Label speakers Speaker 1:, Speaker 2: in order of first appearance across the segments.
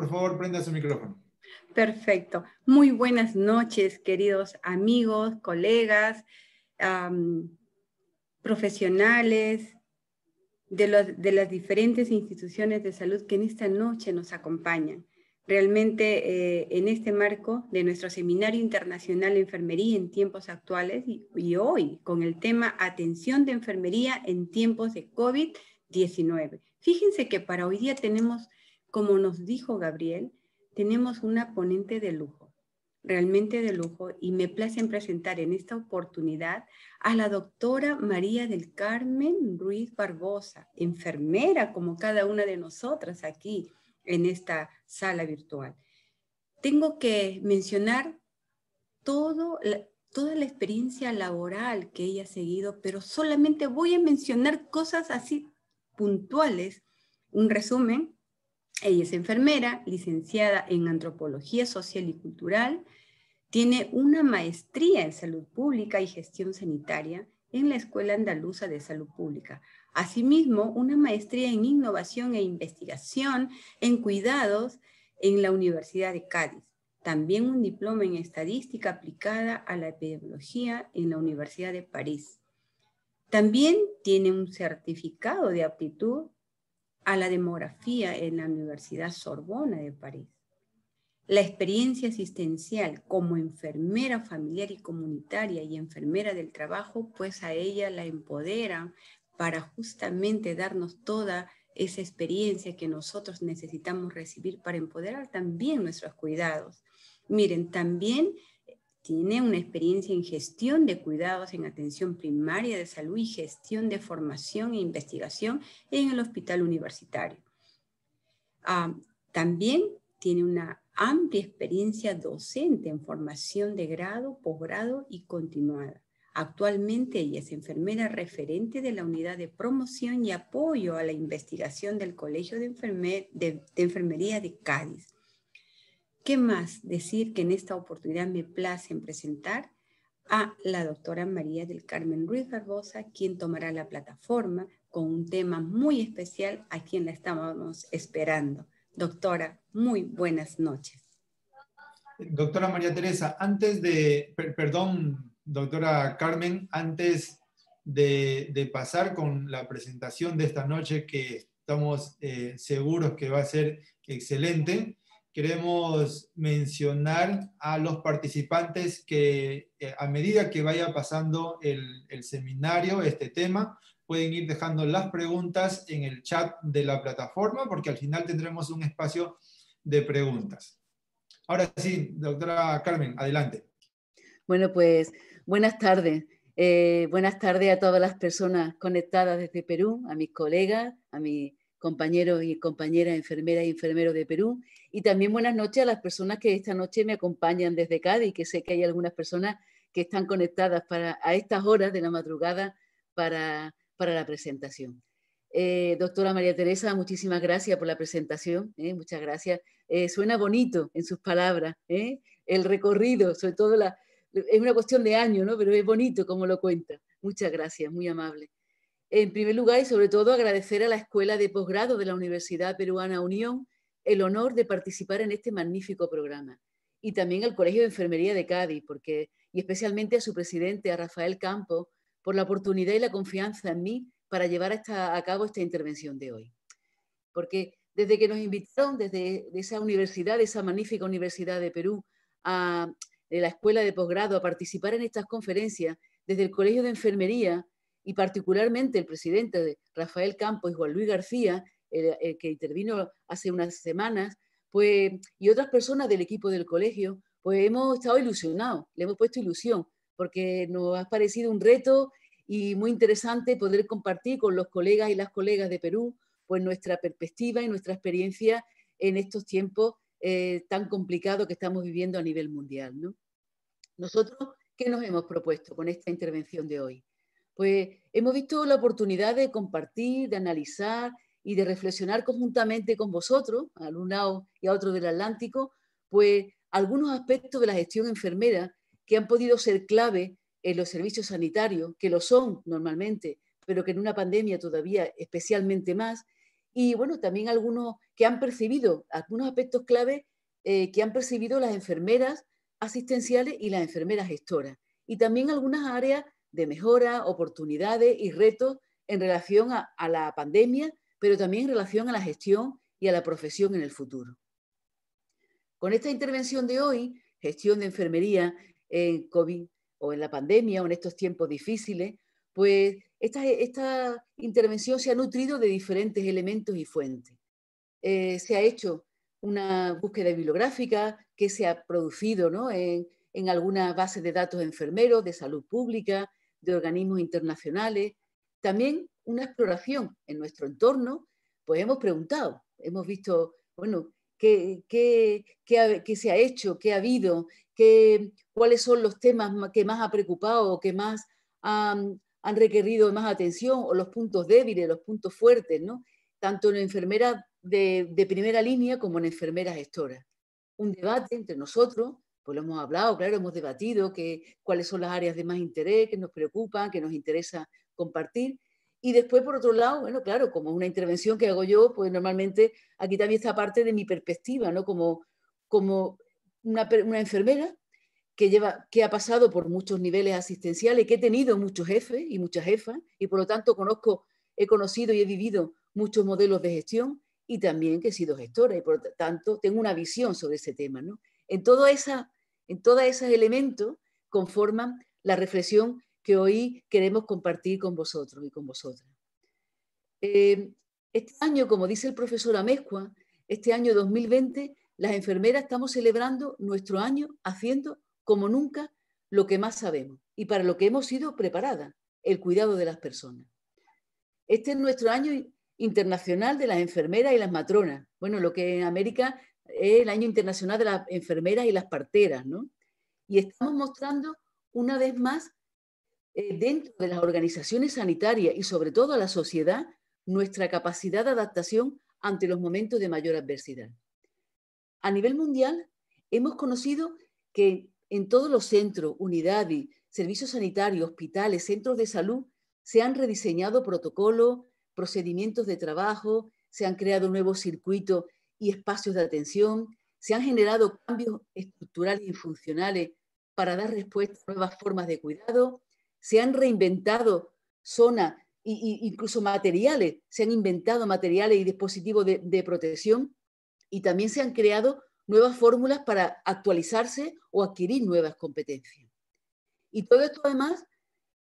Speaker 1: por favor, prenda su micrófono. Perfecto. Muy buenas noches, queridos amigos, colegas, profesionales de, las diferentes instituciones de salud que en esta noche nos acompañan. Realmente eh, en este marco de nuestro Seminario Internacional de Enfermería en tiempos actuales y, y hoy con el tema Atención de Enfermería en tiempos de COVID-19. Fíjense que para hoy día tenemos como nos dijo Gabriel, tenemos una ponente de lujo, realmente de lujo, y me place en presentar en esta oportunidad a la doctora María del Carmen Ruiz Barbosa, enfermera como cada una de nosotras aquí en esta sala virtual. Tengo que mencionar todo, toda la experiencia laboral que ella ha seguido, pero solamente voy a mencionar cosas así puntuales, un resumen ella es enfermera, licenciada en antropología social y cultural, tiene una maestría en salud pública y gestión sanitaria en la Escuela Andaluza de Salud Pública. Asimismo, una maestría en innovación e investigación en cuidados en la Universidad de Cádiz. También un diploma en estadística aplicada a la epidemiología en la Universidad de París. También tiene un certificado de aptitud a la demografía en la Universidad Sorbona de París. La experiencia asistencial como enfermera familiar y comunitaria y enfermera del trabajo, pues a ella la empodera para justamente darnos toda esa experiencia que nosotros necesitamos recibir para empoderar también nuestros cuidados. Miren, también tiene una experiencia en gestión de cuidados en atención primaria de salud y gestión de formación e investigación en el hospital universitario. Ah, también tiene una amplia experiencia docente en formación de grado, posgrado y continuada. Actualmente ella es enfermera referente de la unidad de promoción y apoyo a la investigación del Colegio de Enfermería de Cádiz. ¿Qué más? Decir que en esta oportunidad me place presentar a la doctora María del Carmen Ruiz Barbosa, quien tomará la plataforma con un tema muy especial a quien la estamos esperando. Doctora, muy buenas noches.
Speaker 2: Doctora María Teresa, antes de,
Speaker 3: perdón, doctora Carmen, antes de, pasar con la presentación de esta noche que estamos eh, seguros que va a ser excelente, queremos mencionar a los participantes que eh, a medida que vaya pasando el, seminario, este tema, pueden ir dejando las preguntas en el chat de la plataforma porque al final tendremos un espacio de preguntas. Ahora sí, doctora Carmen, adelante. Bueno, pues buenas tardes. Eh, buenas tardes a todas las personas conectadas desde Perú, a mis colegas, a mi compañeros y compañeras enfermeras y enfermeros de Perú. Y también buenas noches a las personas que esta noche me acompañan desde Cádiz, que sé que hay algunas personas que están conectadas a estas horas de la madrugada para, la presentación. Eh, doctora María Teresa, muchísimas gracias por la presentación, eh, muchas gracias. Eh, suena bonito en sus palabras, el recorrido, sobre todo la, es una cuestión de año, ¿no? pero es bonito como lo cuenta. Muchas gracias, muy amable. En primer lugar y sobre todo agradecer a la Escuela de Posgrado de la Universidad Peruana Unión el honor de participar en este magnífico programa y también al Colegio de Enfermería de Cádiz porque, y especialmente a su presidente, a Rafael Campo, por la oportunidad y la confianza en mí para llevar a cabo esta intervención de hoy. Porque desde que nos invitaron desde esa universidad, esa magnífica Universidad de Perú, a la Escuela de Posgrado a participar en estas conferencias, desde el Colegio de Enfermería y particularmente el presidente Rafael Campos, Juan Luis García, el, que intervino hace unas semanas, pues, y otras personas del equipo del colegio, pues hemos estado ilusionados, le hemos puesto ilusión, porque nos ha parecido un reto y muy interesante poder compartir con los colegas y las colegas de Perú pues nuestra perspectiva y nuestra experiencia en estos tiempos eh, tan complicados que estamos viviendo a nivel mundial. Nosotros, ¿qué nos hemos propuesto con esta intervención de hoy? pues hemos visto la oportunidad de compartir, de analizar y de reflexionar conjuntamente con vosotros, al y a otros del Atlántico, pues algunos aspectos de la gestión enfermera que han podido ser clave en los servicios sanitarios, que lo son normalmente, pero que en una pandemia todavía especialmente más, y bueno, también algunos que han percibido, algunos aspectos clave eh, que han percibido las enfermeras asistenciales y las enfermeras gestoras, y también algunas áreas de mejora, oportunidades y retos en relación a, la pandemia, pero también en relación a la gestión y a la profesión en el futuro. Con esta intervención de hoy, gestión de enfermería en COVID o en la pandemia o en estos tiempos difíciles, pues esta, intervención se ha nutrido de diferentes elementos y fuentes. Eh, se ha hecho una búsqueda bibliográfica que se ha producido ¿no? en, en algunas bases de datos de enfermeros, de salud pública, de organismos internacionales, también una exploración en nuestro entorno, pues hemos preguntado, hemos visto, bueno, qué, se ha hecho, qué ha habido, cuáles son los temas que más ha preocupado que más han, requerido más atención o los puntos débiles, los puntos fuertes, ¿no? tanto en enfermeras de primera línea como en enfermeras gestoras. Un debate entre nosotros, pues lo hemos hablado, claro, hemos debatido cuáles son las áreas de más interés, que nos preocupan, que nos interesa compartir. Y después, por otro lado, bueno, claro, como una intervención que hago yo, pues normalmente aquí también está parte de mi perspectiva, ¿no? Como, como una, enfermera que, lleva, que ha pasado por muchos niveles asistenciales, que he tenido muchos jefes y muchas jefas, y por lo tanto conozco, he conocido y he vivido muchos modelos de gestión, y también que he sido gestora, y por lo tanto tengo una visión sobre ese tema, ¿no? En toda esa en todos esos elementos conforman la reflexión que hoy queremos compartir con vosotros y con vosotras. Eh, este año, como dice el profesor Amezcua, este año 2020, las enfermeras estamos celebrando nuestro año haciendo como nunca lo que más sabemos y para lo que hemos sido preparadas, el cuidado de las personas. Este es nuestro año internacional de las enfermeras y las matronas, bueno, lo que en América el Año Internacional de las Enfermeras y las Parteras, ¿no? Y estamos mostrando una vez más eh, dentro de las organizaciones sanitarias y sobre todo a la sociedad nuestra capacidad de adaptación ante los momentos de mayor adversidad. A nivel mundial, hemos conocido que en todos los centros, unidades, servicios sanitarios, hospitales, centros de salud, se han rediseñado protocolos, procedimientos de trabajo, se han creado nuevos circuitos y espacios de atención, se han generado cambios estructurales y funcionales para dar respuesta a nuevas formas de cuidado, se han reinventado zonas e incluso materiales, se han inventado materiales y dispositivos de, protección y también se han creado nuevas fórmulas para actualizarse o adquirir nuevas competencias. Y todo esto además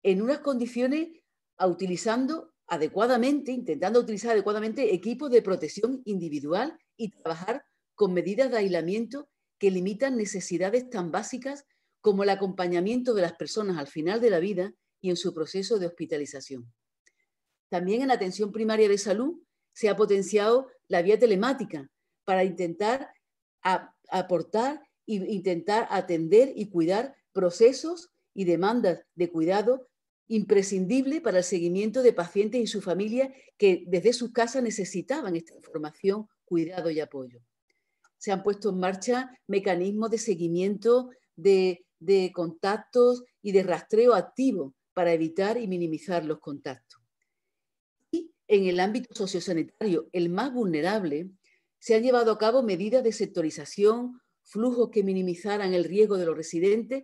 Speaker 3: en unas condiciones utilizando adecuadamente, intentando utilizar adecuadamente equipos de protección individual y trabajar con medidas de aislamiento que limitan necesidades tan básicas como el acompañamiento de las personas al final de la vida y en su proceso de hospitalización. También en atención primaria de salud se ha potenciado la vía telemática para intentar aportar e intentar atender y cuidar procesos y demandas de cuidado imprescindible para el seguimiento de pacientes y su familia que desde sus casas necesitaban esta información cuidado y apoyo. Se han puesto en marcha mecanismos de seguimiento, de, contactos y de rastreo activo para evitar y minimizar los contactos. Y en el ámbito sociosanitario, el más vulnerable, se han llevado a cabo medidas de sectorización, flujos que minimizaran el riesgo de los residentes,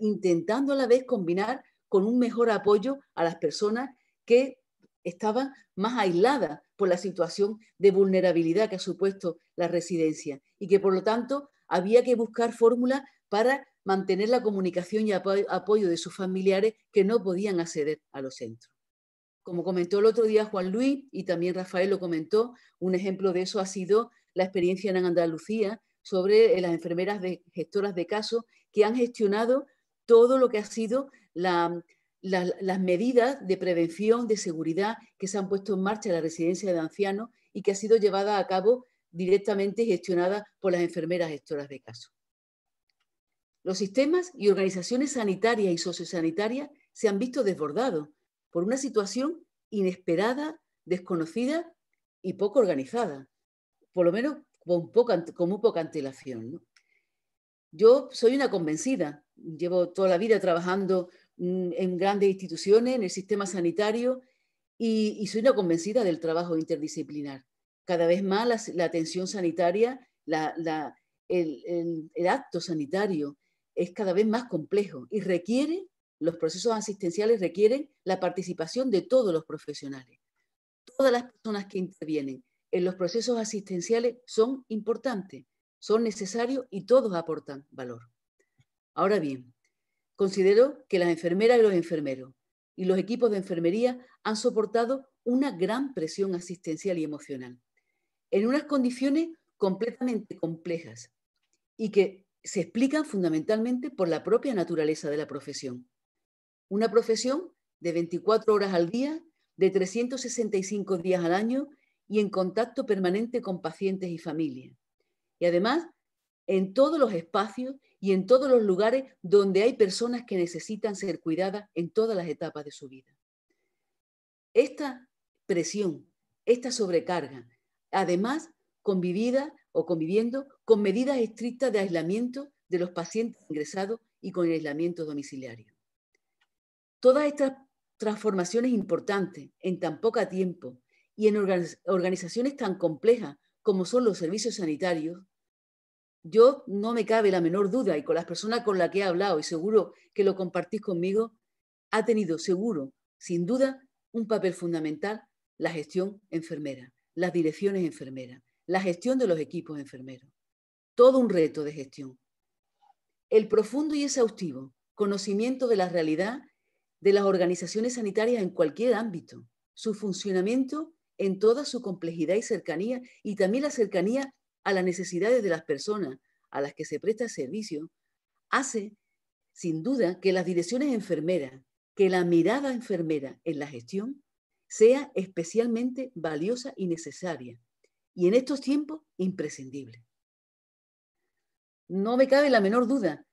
Speaker 3: intentando a la vez combinar con un mejor apoyo a las personas que estaban más aisladas por la situación de vulnerabilidad que ha supuesto la residencia y que por lo tanto había que buscar fórmulas para mantener la comunicación y apoyo de sus familiares que no podían acceder a los centros. Como comentó el otro día Juan Luis y también Rafael lo comentó, un ejemplo de eso ha sido la experiencia en Andalucía sobre eh, las enfermeras de, gestoras de casos que han gestionado todo lo que ha sido la, las, medidas de prevención, de seguridad que se han puesto en marcha en la residencia de ancianos y que ha sido llevada a cabo directamente gestionada por las enfermeras gestoras de casos. Los sistemas y organizaciones sanitarias y sociosanitarias se han visto desbordados por una situación inesperada, desconocida y poco organizada, por lo menos con, poca, muy poca antelación. Yo soy una convencida, llevo toda la vida trabajando Mm, en grandes instituciones, en el sistema sanitario, y, soy una convencida del trabajo interdisciplinar. Cada vez más la, atención sanitaria, el acto sanitario es cada vez más complejo y requiere, los procesos asistenciales requieren la participación de todos los profesionales. Todas las personas que intervienen en los procesos asistenciales son importantes, son necesarios y todos aportan valor. Ahora bien, Considero que las enfermeras y los enfermeros y los equipos de enfermería han soportado una gran presión asistencial y emocional, en unas condiciones completamente complejas y que se explican fundamentalmente por la propia naturaleza de la profesión. Una profesión de 24 horas al día, de 365 días al año y en contacto permanente con pacientes y familias. Y además en todos los espacios y en todos los lugares donde hay personas que necesitan ser cuidadas en todas las etapas de su vida. Esta presión, esta sobrecarga, además convivida o conviviendo con medidas estrictas de aislamiento de los pacientes ingresados y con el aislamiento domiciliario. Todas estas transformaciones importantes en tan poco tiempo y en organizaciones tan complejas como son los servicios sanitarios, yo no me cabe la menor duda y con las personas con las que he hablado y seguro que lo compartís conmigo, ha tenido seguro, sin duda, un papel fundamental la gestión enfermera, las direcciones enfermeras, la gestión de los equipos enfermeros. Todo un reto de gestión. El profundo y exhaustivo conocimiento de la realidad de las organizaciones sanitarias en cualquier ámbito, su funcionamiento en toda su complejidad y cercanía y también la cercanía a las necesidades de las personas a las que se presta servicio, hace sin duda que las direcciones enfermeras, que la mirada enfermera en la gestión sea especialmente valiosa y necesaria, y en estos tiempos imprescindible. No me cabe la menor duda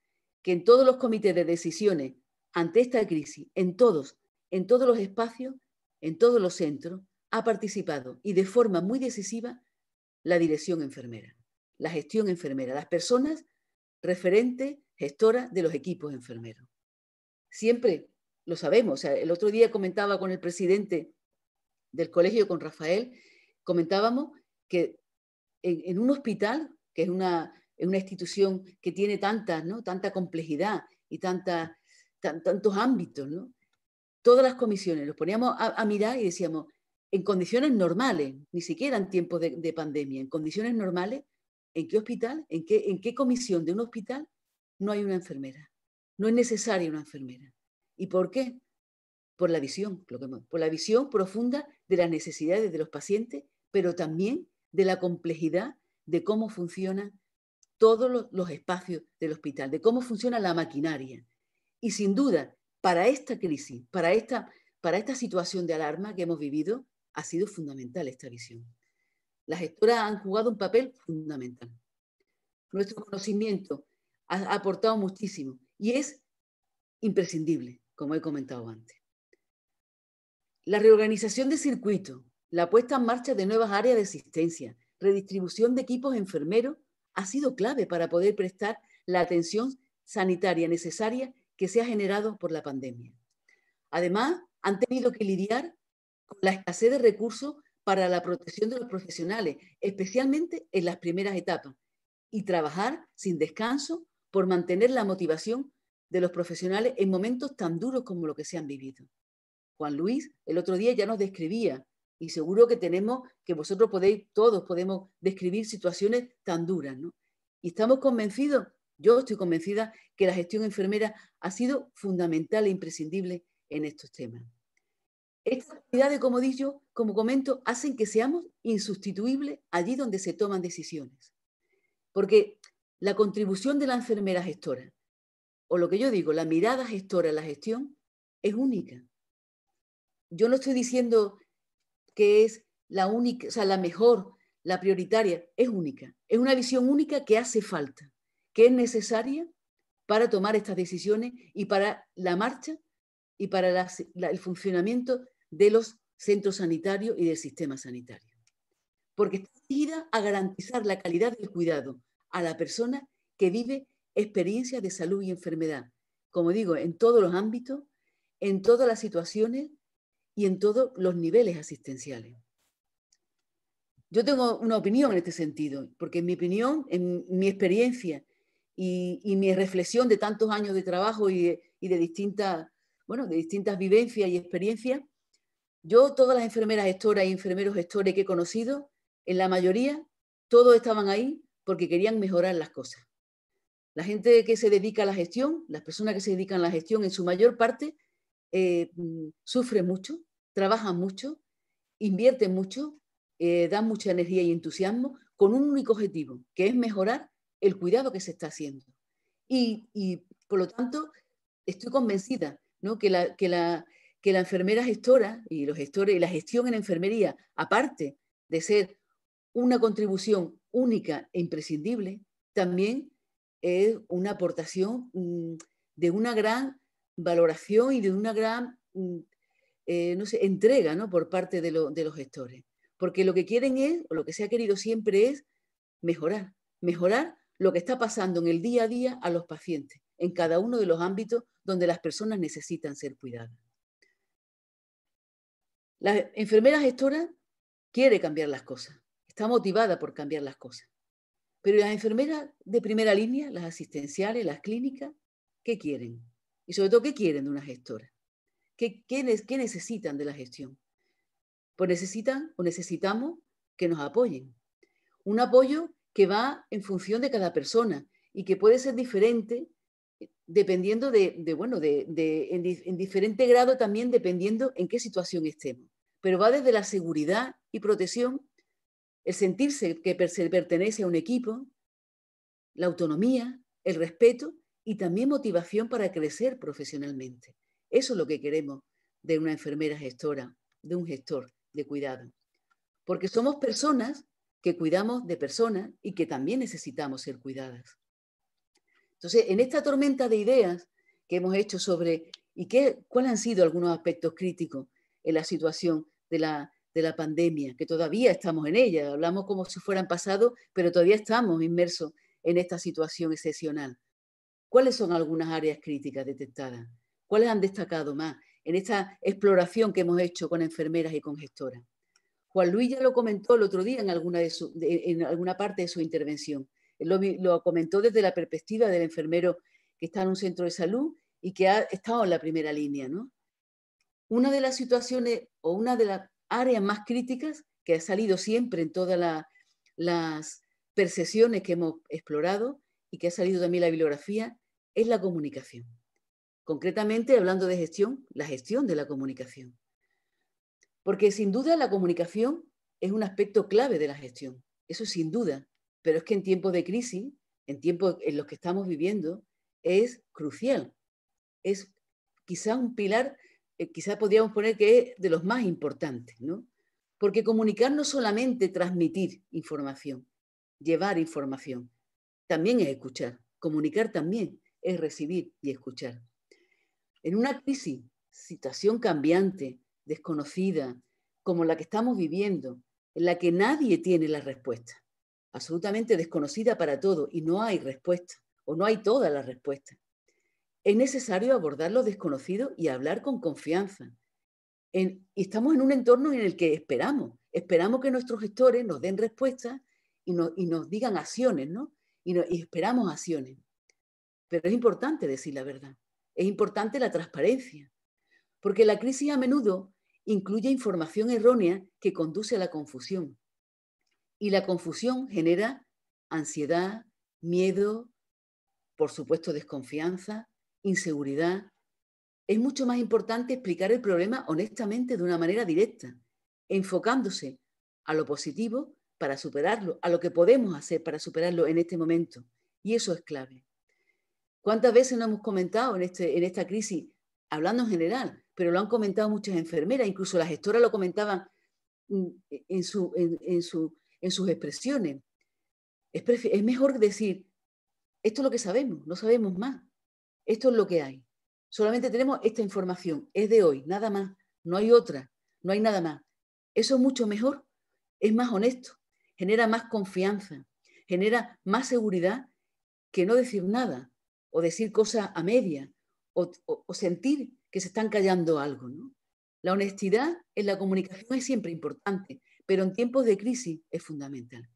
Speaker 3: que en todos los comités de decisiones ante esta crisis, en todos, en todos los espacios, en todos los centros, ha participado y de forma muy decisiva la dirección enfermera, la gestión enfermera, las personas referentes, gestora de los equipos enfermeros. Siempre lo sabemos. el otro día comentaba con el presidente del colegio, con Rafael, comentábamos que en, un hospital, que es una, una institución que tiene tanta, ¿no? tanta complejidad y tanta, tantos ámbitos, ¿no? todas las comisiones, los poníamos a mirar y decíamos, en condiciones normales, ni siquiera en tiempos de, pandemia, en condiciones normales, ¿en qué hospital, en qué, en qué comisión de un hospital no hay una enfermera? No es necesaria una enfermera. ¿Y por qué? Por la visión, por la visión profunda de las necesidades de los pacientes, pero también de la complejidad de cómo funcionan todos los, espacios del hospital, de cómo funciona la maquinaria. Y sin duda, para esta crisis, para esta situación de alarma que hemos vivido, ha sido fundamental esta visión. Las gestoras han jugado un papel fundamental. Nuestro conocimiento ha aportado muchísimo y es imprescindible, como he comentado antes. La reorganización de circuitos, la puesta en marcha de nuevas áreas de asistencia, redistribución de equipos enfermeros, ha sido clave para poder prestar la atención sanitaria necesaria que se ha generado por la pandemia. Además, han tenido que lidiar con la escasez de recursos para la protección de los profesionales, especialmente en las primeras etapas, y trabajar sin descanso por mantener la motivación de los profesionales en momentos tan duros como los que se han vivido. Juan Luis el otro día ya nos describía, y seguro que tenemos, que vosotros podéis, todos podemos describir situaciones tan duras, ¿no? Y estamos convencidos, yo estoy convencida, que la gestión enfermera ha sido fundamental e imprescindible en estos temas. Estas actividades, como, digo, como comento, hacen que seamos insustituibles allí donde se toman decisiones. Porque la contribución de la enfermera gestora, o lo que yo digo, la mirada gestora a la gestión, es única. Yo no estoy diciendo que es la única, o sea, la mejor, la prioritaria, es única. Es una visión única que hace falta, que es necesaria para tomar estas decisiones y para la marcha y para la, el funcionamiento de los centros sanitarios y del sistema sanitario. Porque está dirigida a garantizar la calidad del cuidado a la persona que vive experiencias de salud y enfermedad, como digo, en todos los ámbitos, en todas las situaciones y en todos los niveles asistenciales. Yo tengo una opinión en este sentido, porque en mi opinión, en mi experiencia y, mi reflexión de tantos años de trabajo y y de distintas, bueno, de distintas vivencias y experiencias, yo, todas las enfermeras gestoras y enfermeros gestores que he conocido, en la mayoría, todos estaban ahí porque querían mejorar las cosas. La gente que se dedica a la gestión, las personas que se dedican a la gestión en su mayor parte, eh, mm, sufren mucho, trabajan mucho, invierten mucho, eh, dan mucha energía y entusiasmo con un único objetivo, que es mejorar el cuidado que se está haciendo. Y, por lo tanto, estoy convencida que la, que la enfermera gestora y los gestores y la gestión en enfermería, aparte de ser una contribución única e imprescindible, también es una aportación mm, de una gran valoración y de una gran mm, eh, no sé, entrega por parte de, de los gestores. Porque lo que quieren es, o lo que se ha querido siempre es mejorar, mejorar lo que está pasando en el día a día a los pacientes, en cada uno de los ámbitos donde las personas necesitan ser cuidadas. La enfermera gestora quiere cambiar las cosas, está motivada por cambiar las cosas. Pero las enfermeras de primera línea, las asistenciales, las clínicas, ¿qué quieren? Y sobre todo, ¿qué quieren de una gestora? ¿Qué, qué, necesitan de la gestión? Pues necesitan o necesitamos que nos apoyen. Un apoyo que va en función de cada persona y que puede ser diferente dependiendo de, bueno, de, en, diferente grado también dependiendo en qué situación estemos. Pero va desde la seguridad y protección, el sentirse que pertenece a un equipo, la autonomía, el respeto y también motivación para crecer profesionalmente. Eso es lo que queremos de una enfermera gestora, de un gestor de cuidado. Porque somos personas que cuidamos de personas y que también necesitamos ser cuidadas. Entonces, en esta tormenta de ideas que hemos hecho sobre y qué, cuáles han sido algunos aspectos críticos en la situación de la, de la pandemia, que todavía estamos en ella, hablamos como si fueran pasados, pero todavía estamos inmersos en esta situación excepcional. ¿Cuáles son algunas áreas críticas detectadas? ¿Cuáles han destacado más en esta exploración que hemos hecho con enfermeras y con gestoras? Juan Luis ya lo comentó el otro día en en alguna parte de su intervención lo, comentó desde la perspectiva del enfermero que está en un centro de salud y que ha estado en la primera línea. Una de las situaciones o una de las áreas más críticas que ha salido siempre en todas las percepciones que hemos explorado y que ha salido también la bibliografía es la comunicación. Concretamente, hablando de gestión, la gestión de la comunicación. Porque sin duda la comunicación es un aspecto clave de la gestión. Eso es sin duda. Pero es que en tiempos de crisis, en tiempos en los que estamos viviendo, es crucial. Es quizá un pilar, quizás eh, quizá podríamos poner que es de los más importantes, ¿no? Porque comunicar no solamente transmitir información, llevar información, también es escuchar. Comunicar también es recibir y escuchar. En una crisis, situación cambiante, desconocida, como la que estamos viviendo, en la que nadie tiene la respuesta, absolutamente desconocida para todo y no hay respuesta o no hay toda la respuesta, Es necesario abordar lo desconocido y hablar con confianza. Y estamos en un entorno en el que esperamos, esperamos que nuestros gestores nos den respuestas y, nos digan acciones, no, y esperamos acciones. Pero es importante decir la verdad, es importante la transparencia, porque la crisis a menudo incluye información errónea que conduce a la confusión. Y la confusión genera ansiedad, miedo, por supuesto desconfianza, inseguridad. Es mucho más importante explicar el problema honestamente de una manera directa, enfocándose a lo positivo para superarlo, a lo que podemos hacer para superarlo en este momento. Y eso es clave. ¿Cuántas veces no hemos comentado en, este, en esta crisis, hablando en general, pero lo han comentado muchas enfermeras, incluso la gestora lo comentaban mm, en, su, en su en sus expresiones. Es, mejor decir, esto es lo que sabemos, no sabemos más, esto es lo que hay. Solamente tenemos esta información, es de hoy, nada más, no hay otra, no hay nada más. Eso es mucho mejor, es más honesto, genera más confianza, genera más seguridad que no decir nada o decir cosas a media o, o sentir que se están callando algo. ¿no? La honestidad en la comunicación es siempre importante, pero en tiempos de crisis es fundamental.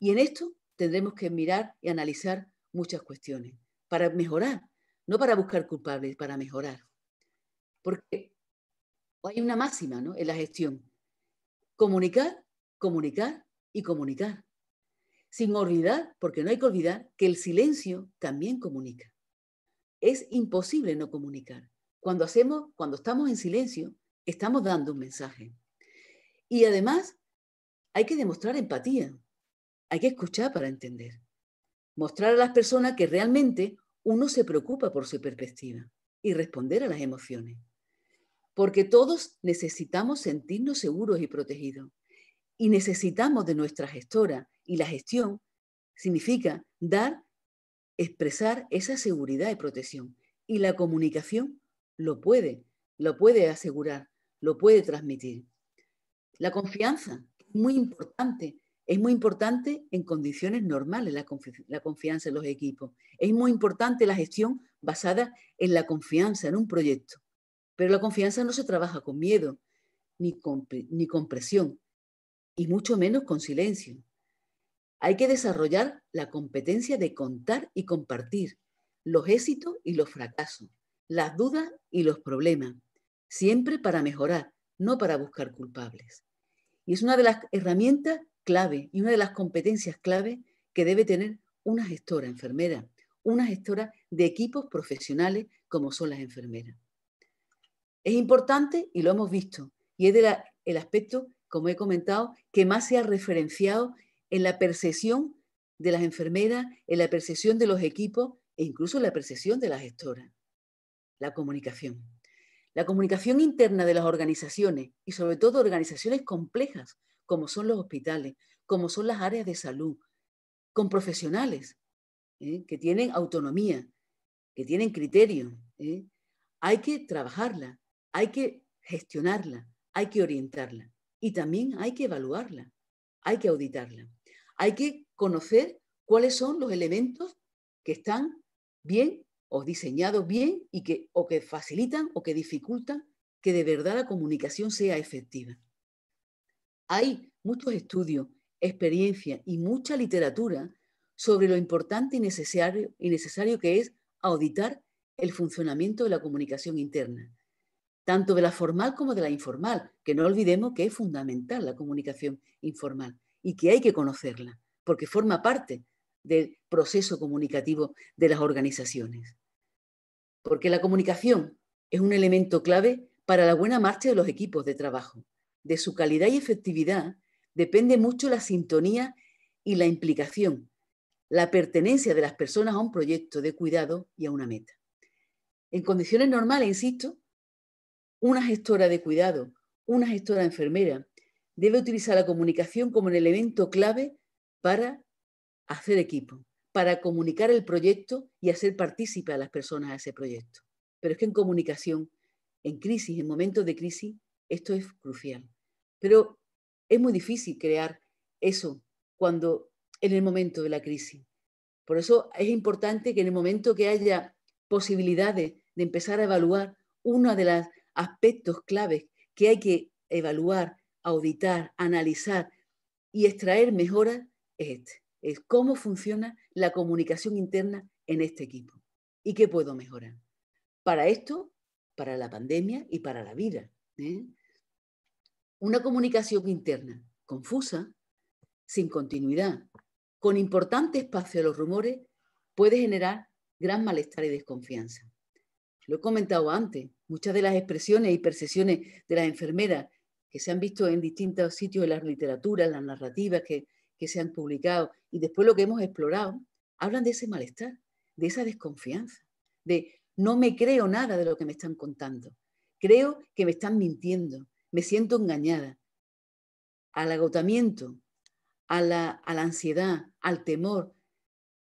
Speaker 3: Y en esto tendremos que mirar y analizar muchas cuestiones para mejorar, no para buscar culpables, para mejorar. Porque hay una máxima ¿no? en la gestión. Comunicar, comunicar y comunicar. Sin olvidar, porque no hay que olvidar, que el silencio también comunica. Es imposible no comunicar. Cuando hacemos, cuando estamos en silencio, estamos dando un mensaje. Y además, hay que demostrar empatía, hay que escuchar para entender, mostrar a las personas que realmente uno se preocupa por su perspectiva y responder a las emociones. Porque todos necesitamos sentirnos seguros y protegidos. Y necesitamos de nuestra gestora y la gestión significa dar, expresar esa seguridad y protección. Y la comunicación lo puede, lo puede asegurar, lo puede transmitir. La confianza, muy importante. Es muy importante en condiciones normales la, confianza en los equipos. Es muy importante la gestión basada en la confianza, en un proyecto. Pero la confianza no se trabaja con miedo, ni ni con presión, y mucho menos con silencio. Hay que desarrollar la competencia de contar y compartir los éxitos y los fracasos, las dudas y los problemas, siempre para mejorar, no para buscar culpables. Y es una de las herramientas clave y una de las competencias clave que debe tener una gestora enfermera, una gestora de equipos profesionales como son las enfermeras. Es importante y lo hemos visto, y es el aspecto, como he comentado, que más se ha referenciado en la percepción de las enfermeras, en la percepción de los equipos e incluso en la percepción de la gestora, la comunicación. La comunicación interna de las organizaciones y sobre todo organizaciones complejas como son los hospitales, como son las áreas de salud, con profesionales ¿eh? que tienen autonomía, que tienen criterio. ¿eh? Hay que trabajarla, hay que gestionarla, hay que orientarla y también hay que evaluarla, hay que auditarla. Hay que conocer cuáles son los elementos que están bien o diseñados bien y que, o que facilitan o que dificultan que de verdad la comunicación sea efectiva. Hay muchos estudios, experiencia y mucha literatura sobre lo importante y necesario, y necesario que es auditar el funcionamiento de la comunicación interna, tanto de la formal como de la informal, que no olvidemos que es fundamental la comunicación informal y que hay que conocerla, porque forma parte del proceso comunicativo de las organizaciones. Porque la comunicación es un elemento clave para la buena marcha de los equipos de trabajo. De su calidad y efectividad depende mucho la sintonía y la implicación, la pertenencia de las personas a un proyecto de cuidado y a una meta. En condiciones normales, insisto, una gestora de cuidado, una gestora enfermera, debe utilizar la comunicación como un elemento clave para hacer equipo, para comunicar el proyecto y hacer partícipe a las personas a ese proyecto. Pero es que en comunicación, en crisis, en momentos de crisis, esto es crucial. Pero es muy difícil crear eso cuando en el momento de la crisis. Por eso es importante que en el momento que haya posibilidades de empezar a evaluar uno de los aspectos claves que hay que evaluar, auditar, analizar y extraer mejoras es este es cómo funciona la comunicación interna en este equipo y qué puedo mejorar. Para esto, para la pandemia y para la vida. ¿eh? Una comunicación interna confusa, sin continuidad, con importante espacio a los rumores, puede generar gran malestar y desconfianza. Lo he comentado antes, muchas de las expresiones y percepciones de las enfermeras que se han visto en distintos sitios de la literatura, en las narrativas que que se han publicado y después lo que hemos explorado, hablan de ese malestar, de esa desconfianza, de no me creo nada de lo que me están contando, creo que me están mintiendo, me siento engañada. Al agotamiento, a la, ansiedad, al temor,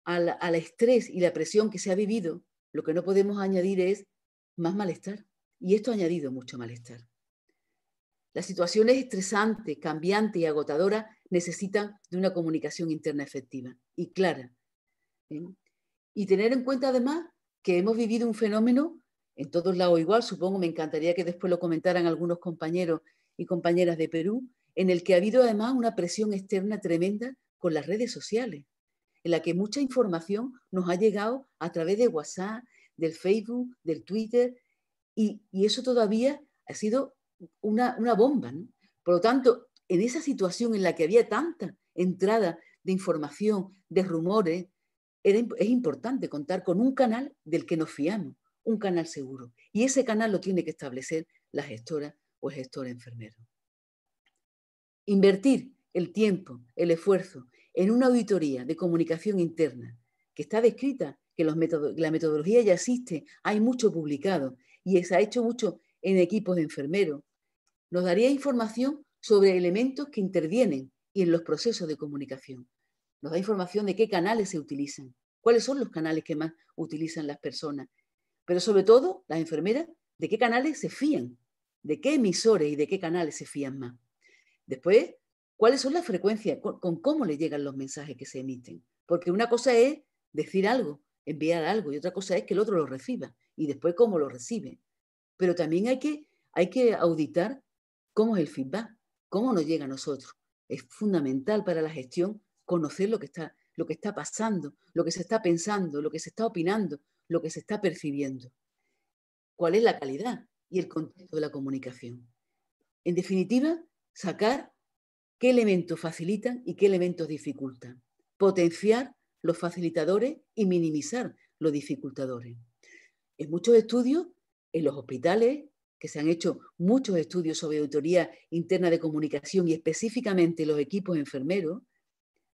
Speaker 3: al, estrés y la presión que se ha vivido, lo que no podemos añadir es más malestar. Y esto ha añadido mucho malestar. La situación es estresante, cambiante y agotadora necesitan de una comunicación interna efectiva y clara. Y tener en cuenta además que hemos vivido un fenómeno, en todos lados igual, supongo, me encantaría que después lo comentaran algunos compañeros y compañeras de Perú, en el que ha habido además una presión externa tremenda con las redes sociales, en la que mucha información nos ha llegado a través de WhatsApp, del Facebook, del Twitter, y, eso todavía ha sido una, bomba. Por lo tanto, en esa situación en la que había tanta entrada de información, de rumores, es importante contar con un canal del que nos fiamos, un canal seguro. Y ese canal lo tiene que establecer la gestora o el gestor enfermero. Invertir el tiempo, el esfuerzo en una auditoría de comunicación interna que está descrita, que la metodología ya existe, hay mucho publicado y se ha hecho mucho en equipos de enfermeros, nos daría información sobre elementos que intervienen y en los procesos de comunicación. Nos da información de qué canales se utilizan, cuáles son los canales que más utilizan las personas, pero sobre todo las enfermeras, de qué canales se fían, de qué emisores y de qué canales se fían más. Después, cuáles son las frecuencias, con, cómo le llegan los mensajes que se emiten. Porque una cosa es decir algo, enviar algo, y otra cosa es que el otro lo reciba y después cómo lo recibe. Pero también hay que, hay que auditar cómo es el feedback, ¿Cómo nos llega a nosotros? Es fundamental para la gestión conocer lo que está, lo que está pasando, lo que se está pensando, lo que se está opinando, lo que se está percibiendo. ¿Cuál es la calidad y el contexto de la comunicación? En definitiva, sacar qué elementos facilitan y qué elementos dificultan. Potenciar los facilitadores y minimizar los dificultadores. En muchos estudios, en los hospitales, que se han hecho muchos estudios sobre auditoría interna de comunicación y específicamente los equipos enfermeros,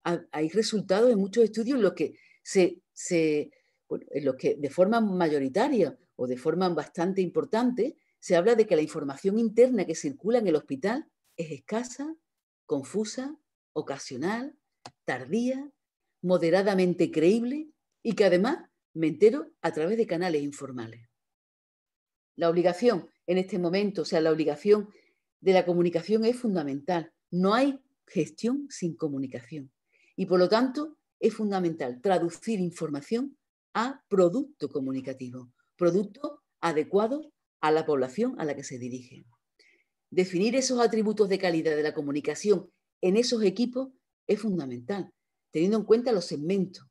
Speaker 3: hay resultados en muchos estudios en los que en los que de forma mayoritaria o de forma bastante importante se habla de que la información interna que circula en el hospital es escasa, confusa, ocasional, tardía, moderadamente creíble y que además me entero a través de canales informales. La obligación en este momento. O sea, la obligación de la comunicación es fundamental. No hay gestión sin comunicación. Y por lo tanto, es fundamental traducir información a producto comunicativo, producto adecuado a la población a la que se dirige. Definir esos atributos de calidad de la comunicación en esos equipos es fundamental, teniendo en cuenta los segmentos,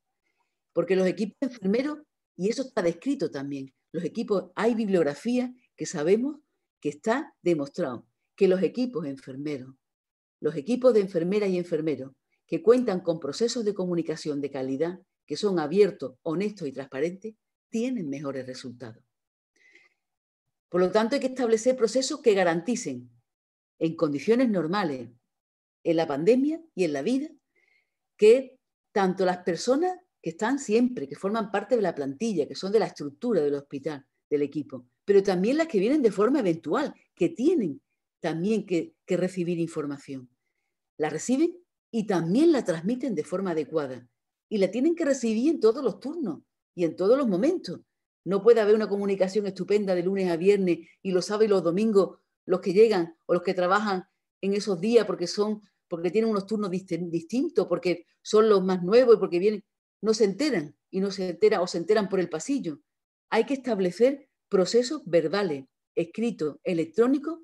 Speaker 3: porque los equipos enfermeros, y eso está descrito también, los equipos, hay bibliografía que sabemos que está demostrado que los equipos enfermeros, los equipos de enfermeras y enfermeros que cuentan con procesos de comunicación de calidad, que son abiertos, honestos y transparentes, tienen mejores resultados. Por lo tanto, hay que establecer procesos que garanticen en condiciones normales, en la pandemia y en la vida, que tanto las personas que están siempre, que forman parte de la plantilla, que son de la estructura del hospital, del equipo, pero también las que vienen de forma eventual, que tienen también que, recibir información. La reciben y también la transmiten de forma adecuada. Y la tienen que recibir en todos los turnos y en todos los momentos. No puede haber una comunicación estupenda de lunes a viernes y los sábados y los domingos los que llegan o los que trabajan en esos días porque son porque tienen unos turnos distintos, porque son los más nuevos y porque vienen, no se enteran y no se enteran o se enteran por el pasillo. Hay que establecer procesos verbales, escritos, electrónicos,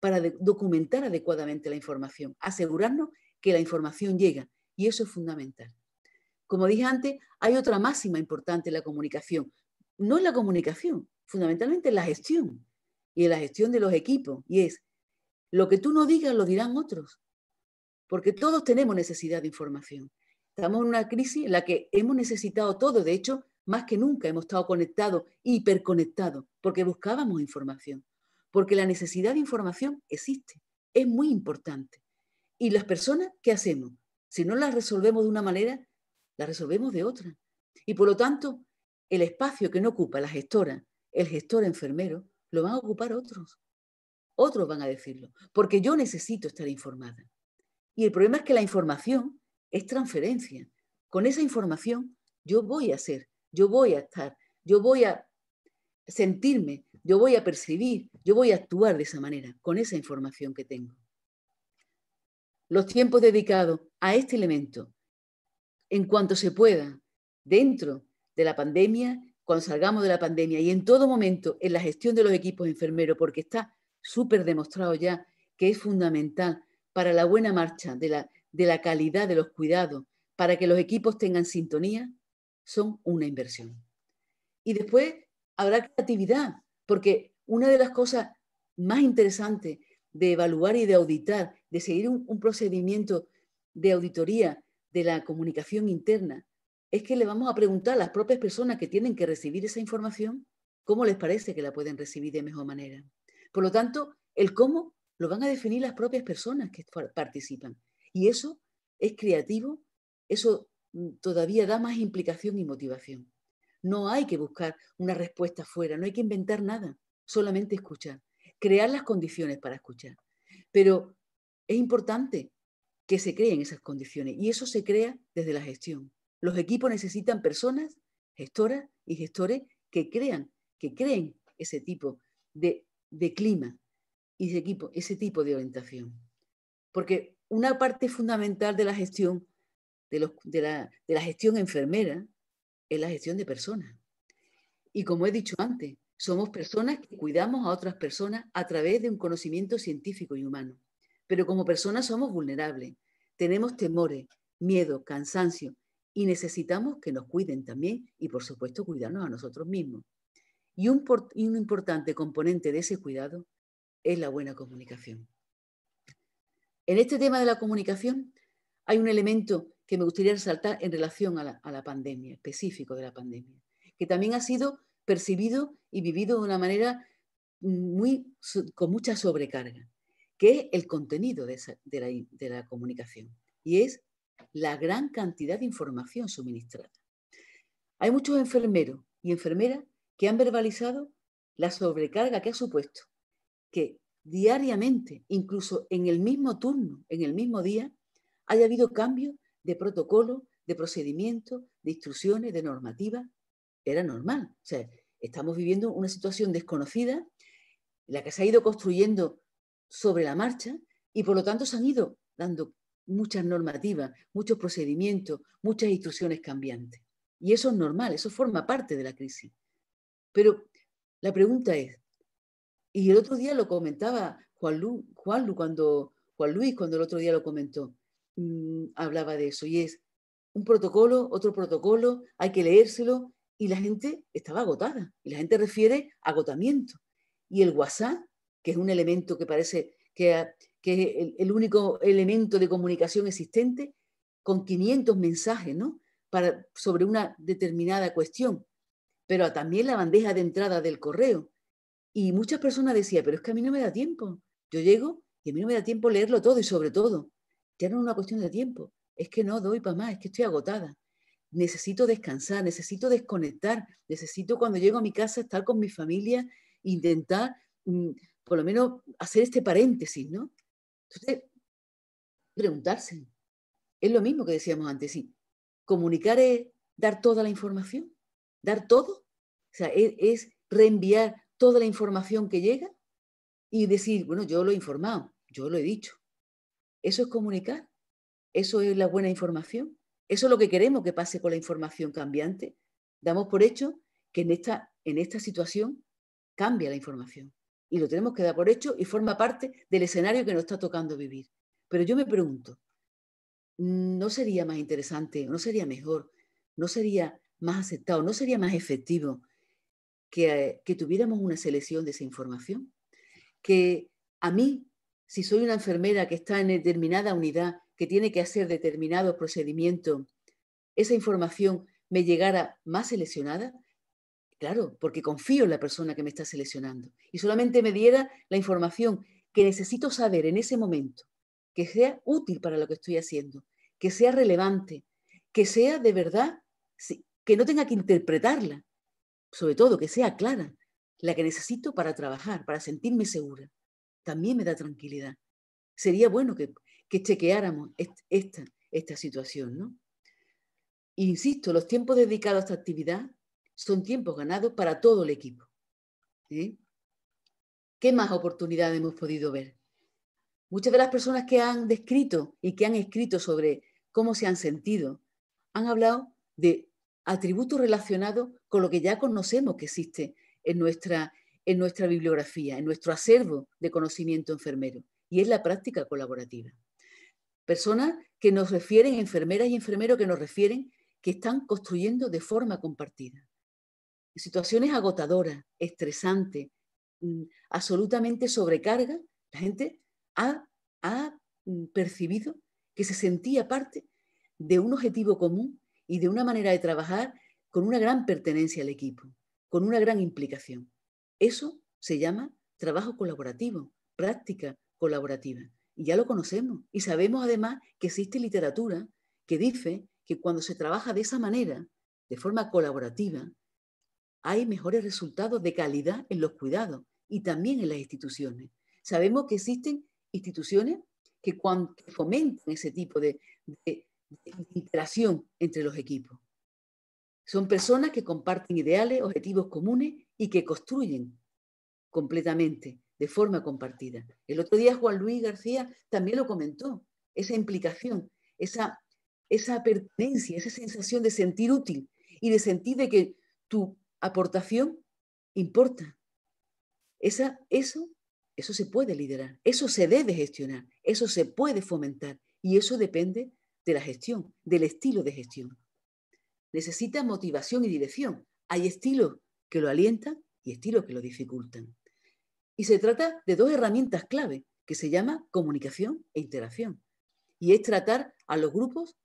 Speaker 3: para documentar adecuadamente la información, asegurarnos que la información llega, y eso es fundamental. Como dije antes, hay otra máxima importante en la comunicación. No es la comunicación, fundamentalmente en la gestión y en la gestión de los equipos. Y es, lo que tú no digas lo dirán otros, porque todos tenemos necesidad de información. Estamos en una crisis en la que hemos necesitado todo. De hecho, más que nunca hemos estado conectados, hiperconectados, porque buscábamos información, porque la necesidad de información existe, es muy importante. Y las personas, ¿qué hacemos? Si no las resolvemos de una manera, las resolvemos de otra. Y por lo tanto, el espacio que no ocupa la gestora, el gestor enfermero, lo van a ocupar otros. Otros van a decirlo, porque yo necesito estar informada. Y el problema es que la información es transferencia. Con esa información yo voy a ser yo voy a estar, yo voy a sentirme, yo voy a percibir, yo voy a actuar de esa manera, con esa información que tengo. Los tiempos dedicados a este elemento, en cuanto se pueda, dentro de la pandemia, cuando salgamos de la pandemia y en todo momento en la gestión de los equipos enfermeros, porque está súper demostrado ya que es fundamental para la buena marcha de la, de la calidad de los cuidados, para que los equipos tengan sintonía, son una inversión. Y después habrá creatividad, porque una de las cosas más interesantes de evaluar y de auditar, de seguir un, procedimiento de auditoría de la comunicación interna, es que le vamos a preguntar a las propias personas que tienen que recibir esa información cómo les parece que la pueden recibir de mejor manera. Por lo tanto, el cómo lo van a definir las propias personas que participan. Y eso es creativo, eso Mm, todavía da más implicación y motivación. No hay que buscar una respuesta fuera, no hay que inventar nada, solamente escuchar, crear las condiciones para escuchar. Pero es importante que se creen esas condiciones y eso se crea desde la gestión. Los equipos necesitan personas, gestoras y gestores que crean, que creen ese tipo de, clima y ese, equipo, ese tipo de orientación. Porque una parte fundamental de la gestión de, la, gestión enfermera es la gestión de personas. Y como he dicho antes, somos personas que cuidamos a otras personas a través de un conocimiento científico y humano. Pero como personas somos vulnerables, tenemos temores, miedo, cansancio y necesitamos que nos cuiden también y por supuesto cuidarnos a nosotros mismos. Y un, y un importante componente de ese cuidado es la buena comunicación. En este tema de la comunicación hay un elemento que me gustaría resaltar en relación a la, pandemia, específico de la pandemia, que también ha sido percibido y vivido de una manera muy, con mucha sobrecarga, que es el contenido de, la, comunicación y es la gran cantidad de información suministrada. Hay muchos enfermeros y enfermeras que han verbalizado la sobrecarga que ha supuesto que diariamente, incluso en el mismo turno, en el mismo día, haya habido cambios de protocolo, de procedimiento, de instrucciones, de normativa, era normal. O sea, estamos viviendo una situación desconocida, la que se ha ido construyendo sobre la marcha y por lo tanto se han ido dando muchas normativas, muchos procedimientos, muchas instrucciones cambiantes. Y eso es normal, eso forma parte de la crisis. Pero la pregunta es, y el otro día lo comentaba Juan, cuando, Juan Luis cuando el otro día lo comentó, Mm, hablaba de eso, y es un protocolo, otro protocolo, hay que leérselo, y la gente estaba agotada, y la gente refiere agotamiento. Y el WhatsApp, que es un elemento que parece que, que es el, único elemento de comunicación existente, con 500 mensajes, ¿no? Para, sobre una determinada cuestión, pero también la bandeja de entrada del correo. Y muchas personas decían, pero es que a mí no me da tiempo. Yo llego y a mí no me da tiempo leerlo todo y sobre todo ya no es una cuestión de tiempo, es que no doy para más, es que estoy agotada. Necesito descansar, necesito desconectar, necesito cuando llego a mi casa estar con mi familia, intentar mm, por lo menos hacer este paréntesis, ¿no? Entonces, preguntarse. Es lo mismo que decíamos antes, sí. Comunicar es dar toda la información, dar todo. O sea, es reenviar toda la información que llega y decir, bueno, yo lo he informado, yo lo he dicho, eso es comunicar, eso es la buena información, eso es lo que queremos que pase con la información cambiante. Damos por hecho que en esta, situación cambia la información y lo tenemos que dar por hecho y forma parte del escenario que nos está tocando vivir. Pero yo me pregunto, ¿no sería más interesante, no sería mejor, no sería más aceptado, no sería más efectivo que, que tuviéramos una selección de esa información? Que a mí si soy una enfermera que está en determinada unidad, que tiene que hacer determinado procedimiento, esa información me llegara más seleccionada? Claro, porque confío en la persona que me está seleccionando y solamente me diera la información que necesito saber en ese momento, que sea útil para lo que estoy haciendo, que sea relevante, que sea de verdad, que no tenga que interpretarla, sobre todo que sea clara, la que necesito para trabajar, para sentirme segura también me da tranquilidad. Sería bueno que, chequeáramos esta, esta situación, ¿no? Insisto, los tiempos dedicados a esta actividad son tiempos ganados para todo el equipo. ¿Qué más oportunidades hemos podido ver? Muchas de las personas que han descrito y que han escrito sobre cómo se han sentido han hablado de atributos relacionados con lo que ya conocemos que existe en nuestra en nuestra bibliografía, en nuestro acervo de conocimiento enfermero, y es la práctica colaborativa. Personas que nos refieren, enfermeras y enfermeros que nos refieren, que están construyendo de forma compartida. Situaciones agotadoras, estresantes, mm, absolutamente sobrecarga, la gente ha mm, percibido que se sentía parte de un objetivo común y de una manera de trabajar con una gran pertenencia al equipo, con una gran implicación. Eso se llama trabajo colaborativo, práctica colaborativa. Y ya lo conocemos. Y sabemos además que existe literatura que dice que cuando se trabaja de esa manera, de forma colaborativa, hay mejores resultados de calidad en los cuidados y también en las instituciones. Sabemos que existen instituciones que fomentan ese tipo de interacción entre los equipos. Son personas que comparten ideales, objetivos comunes y que construyen completamente, de forma compartida. El otro día Juan Luis García también lo comentó, esa implicación, esa, esa pertenencia, esa sensación de sentir útil y de sentir de que tu aportación importa. Esa, eso, eso se puede liderar, eso se debe gestionar, eso se puede fomentar y eso depende de la gestión, del estilo de gestión. Necesita motivación y dirección. Hay estilos que lo alientan y estilos que lo dificultan. Y se trata de dos herramientas clave que se llama comunicación e interacción. Y es tratar a los grupos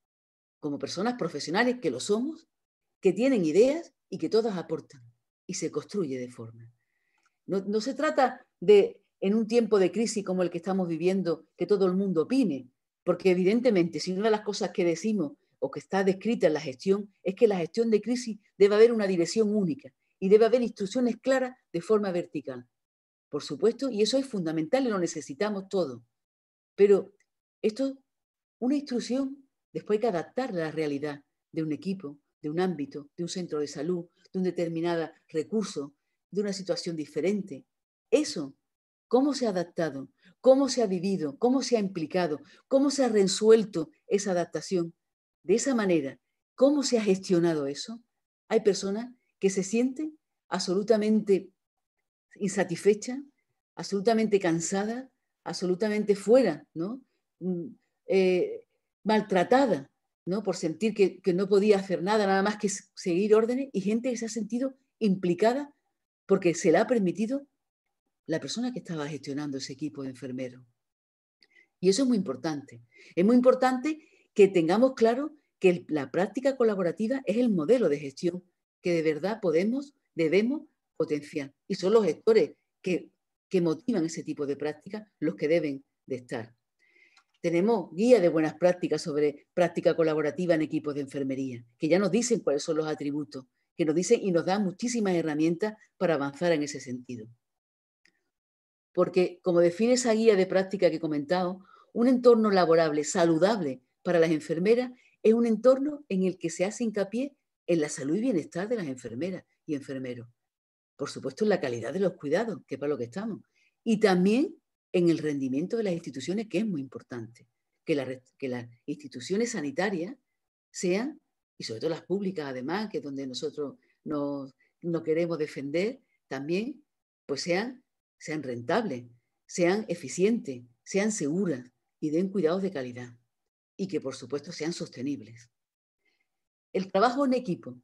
Speaker 3: como personas profesionales que lo somos, que tienen ideas y que todas aportan y se construye de forma. No, no se trata de, en un tiempo de crisis como el que estamos viviendo, que todo el mundo opine, porque evidentemente si una de las cosas que decimos o que está descrita en la gestión es que la gestión de crisis debe haber una dirección única y debe haber instrucciones claras de forma vertical. Por supuesto, y eso es fundamental y lo necesitamos todo. Pero esto, una instrucción, después hay que adaptarla a la realidad de un equipo, de un ámbito, de un centro de salud, de un determinado recurso, de una situación diferente. Eso, cómo se ha adaptado, cómo se ha vivido, cómo se ha implicado, cómo se ha resuelto esa adaptación. De esa manera, ¿cómo se ha gestionado eso? Hay personas que se siente absolutamente insatisfecha, absolutamente cansada, absolutamente fuera, ¿no? Mm, eh, maltratada, ¿no? Por sentir que, no podía hacer nada, nada más que seguir órdenes, y gente que se ha sentido implicada porque se la ha permitido la persona que estaba gestionando ese equipo de enfermeros. Y eso es muy importante. Es muy importante que tengamos claro que la práctica colaborativa es el modelo de gestión que de verdad podemos, debemos potenciar. Y son los gestores que, motivan ese tipo de prácticas los que deben de estar. Tenemos guía de buenas prácticas sobre práctica colaborativa en equipos de enfermería, que ya nos dicen cuáles son los atributos, que nos dicen y nos dan muchísimas herramientas para avanzar en ese sentido. Porque, como define esa guía de práctica que he comentado, un entorno laborable, saludable para las enfermeras, es un entorno en el que se hace hincapié en la salud y bienestar de las enfermeras y enfermeros. Por supuesto, en la calidad de los cuidados, que es para lo que estamos. Y también en el rendimiento de las instituciones, que es muy importante. Que, las instituciones sanitarias sean, y sobre todo las públicas además, que es donde nosotros nos, queremos defender, también pues sean, sean rentables, sean eficientes, sean seguras y den cuidados de calidad. Y que por supuesto sean sostenibles. El trabajo en equipo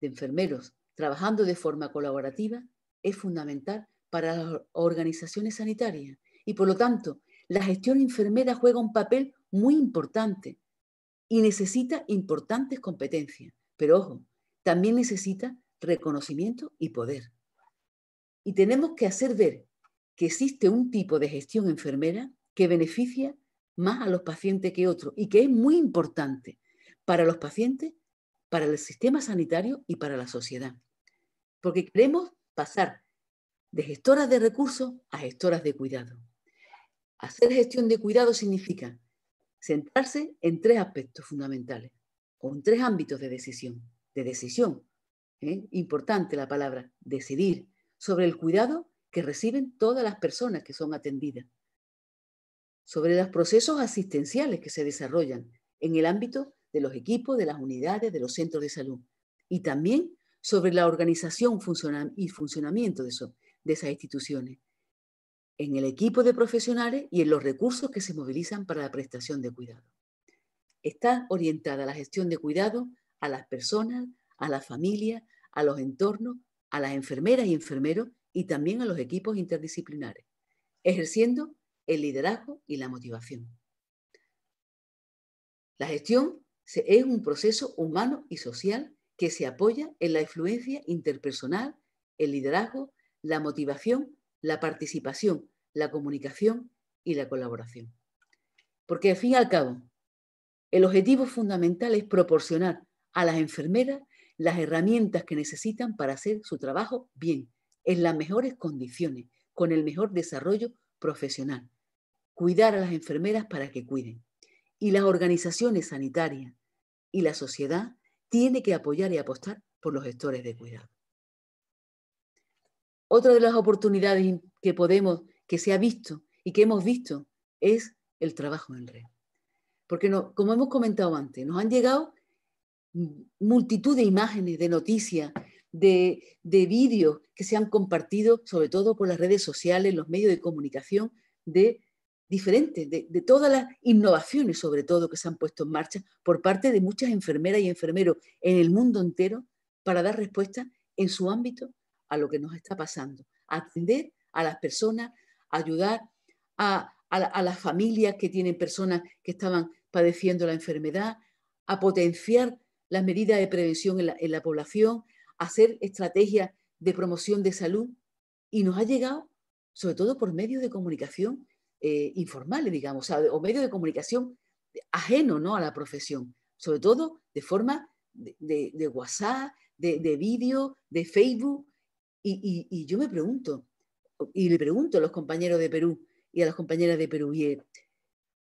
Speaker 3: de enfermeros trabajando de forma colaborativa es fundamental para las organizaciones sanitarias y por lo tanto la gestión enfermera juega un papel muy importante y necesita importantes competencias, pero ojo, también necesita reconocimiento y poder. Y tenemos que hacer ver que existe un tipo de gestión enfermera que beneficia más a los pacientes que otros y que es muy importante para los pacientes para el sistema sanitario y para la sociedad. Porque queremos pasar de gestoras de recursos a gestoras de cuidado. Hacer gestión de cuidado significa centrarse en tres aspectos fundamentales o en tres ámbitos de decisión. De decisión, ¿eh? importante la palabra, decidir sobre el cuidado que reciben todas las personas que son atendidas, sobre los procesos asistenciales que se desarrollan en el ámbito de los equipos, de las unidades, de los centros de salud y también sobre la organización y funcionamiento de, esas instituciones, en el equipo de profesionales y en los recursos que se movilizan para la prestación de cuidado. Está orientada a la gestión de cuidado a las personas, a la familia, a los entornos, a las enfermeras y enfermeros y también a los equipos interdisciplinares, ejerciendo el liderazgo y la motivación. La gestión es un proceso humano y social que se apoya en la influencia interpersonal, el liderazgo, la motivación, la participación, la comunicación y la colaboración. Porque al fin y al cabo, el objetivo fundamental es proporcionar a las enfermeras las herramientas que necesitan para hacer su trabajo bien, en las mejores condiciones, con el mejor desarrollo profesional. Cuidar a las enfermeras para que cuiden. Y las organizaciones sanitarias, y la sociedad tiene que apoyar y apostar por los gestores de cuidado. Otra de las oportunidades que podemos, que se ha visto y que hemos visto, es el trabajo en red. Porque como hemos comentado antes, nos han llegado multitud de imágenes, de noticias, de, de vídeos que se han compartido, sobre todo por las redes sociales, los medios de comunicación, de diferentes, de, todas las innovaciones sobre todo que se han puesto en marcha por parte de muchas enfermeras y enfermeros en el mundo entero para dar respuesta en su ámbito a lo que nos está pasando, atender a las personas, ayudar a, las familias que tienen personas que estaban padeciendo la enfermedad, a potenciar las medidas de prevención en la población, hacer estrategias de promoción de salud y nos ha llegado, sobre todo por medios de comunicación, eh, informales, digamos, o, medios de comunicación ajeno ¿no? a la profesión, sobre todo de forma de, WhatsApp, de, vídeo, de Facebook. Y, yo me pregunto, y le pregunto a los compañeros de Perú y a las compañeras de Perú, y,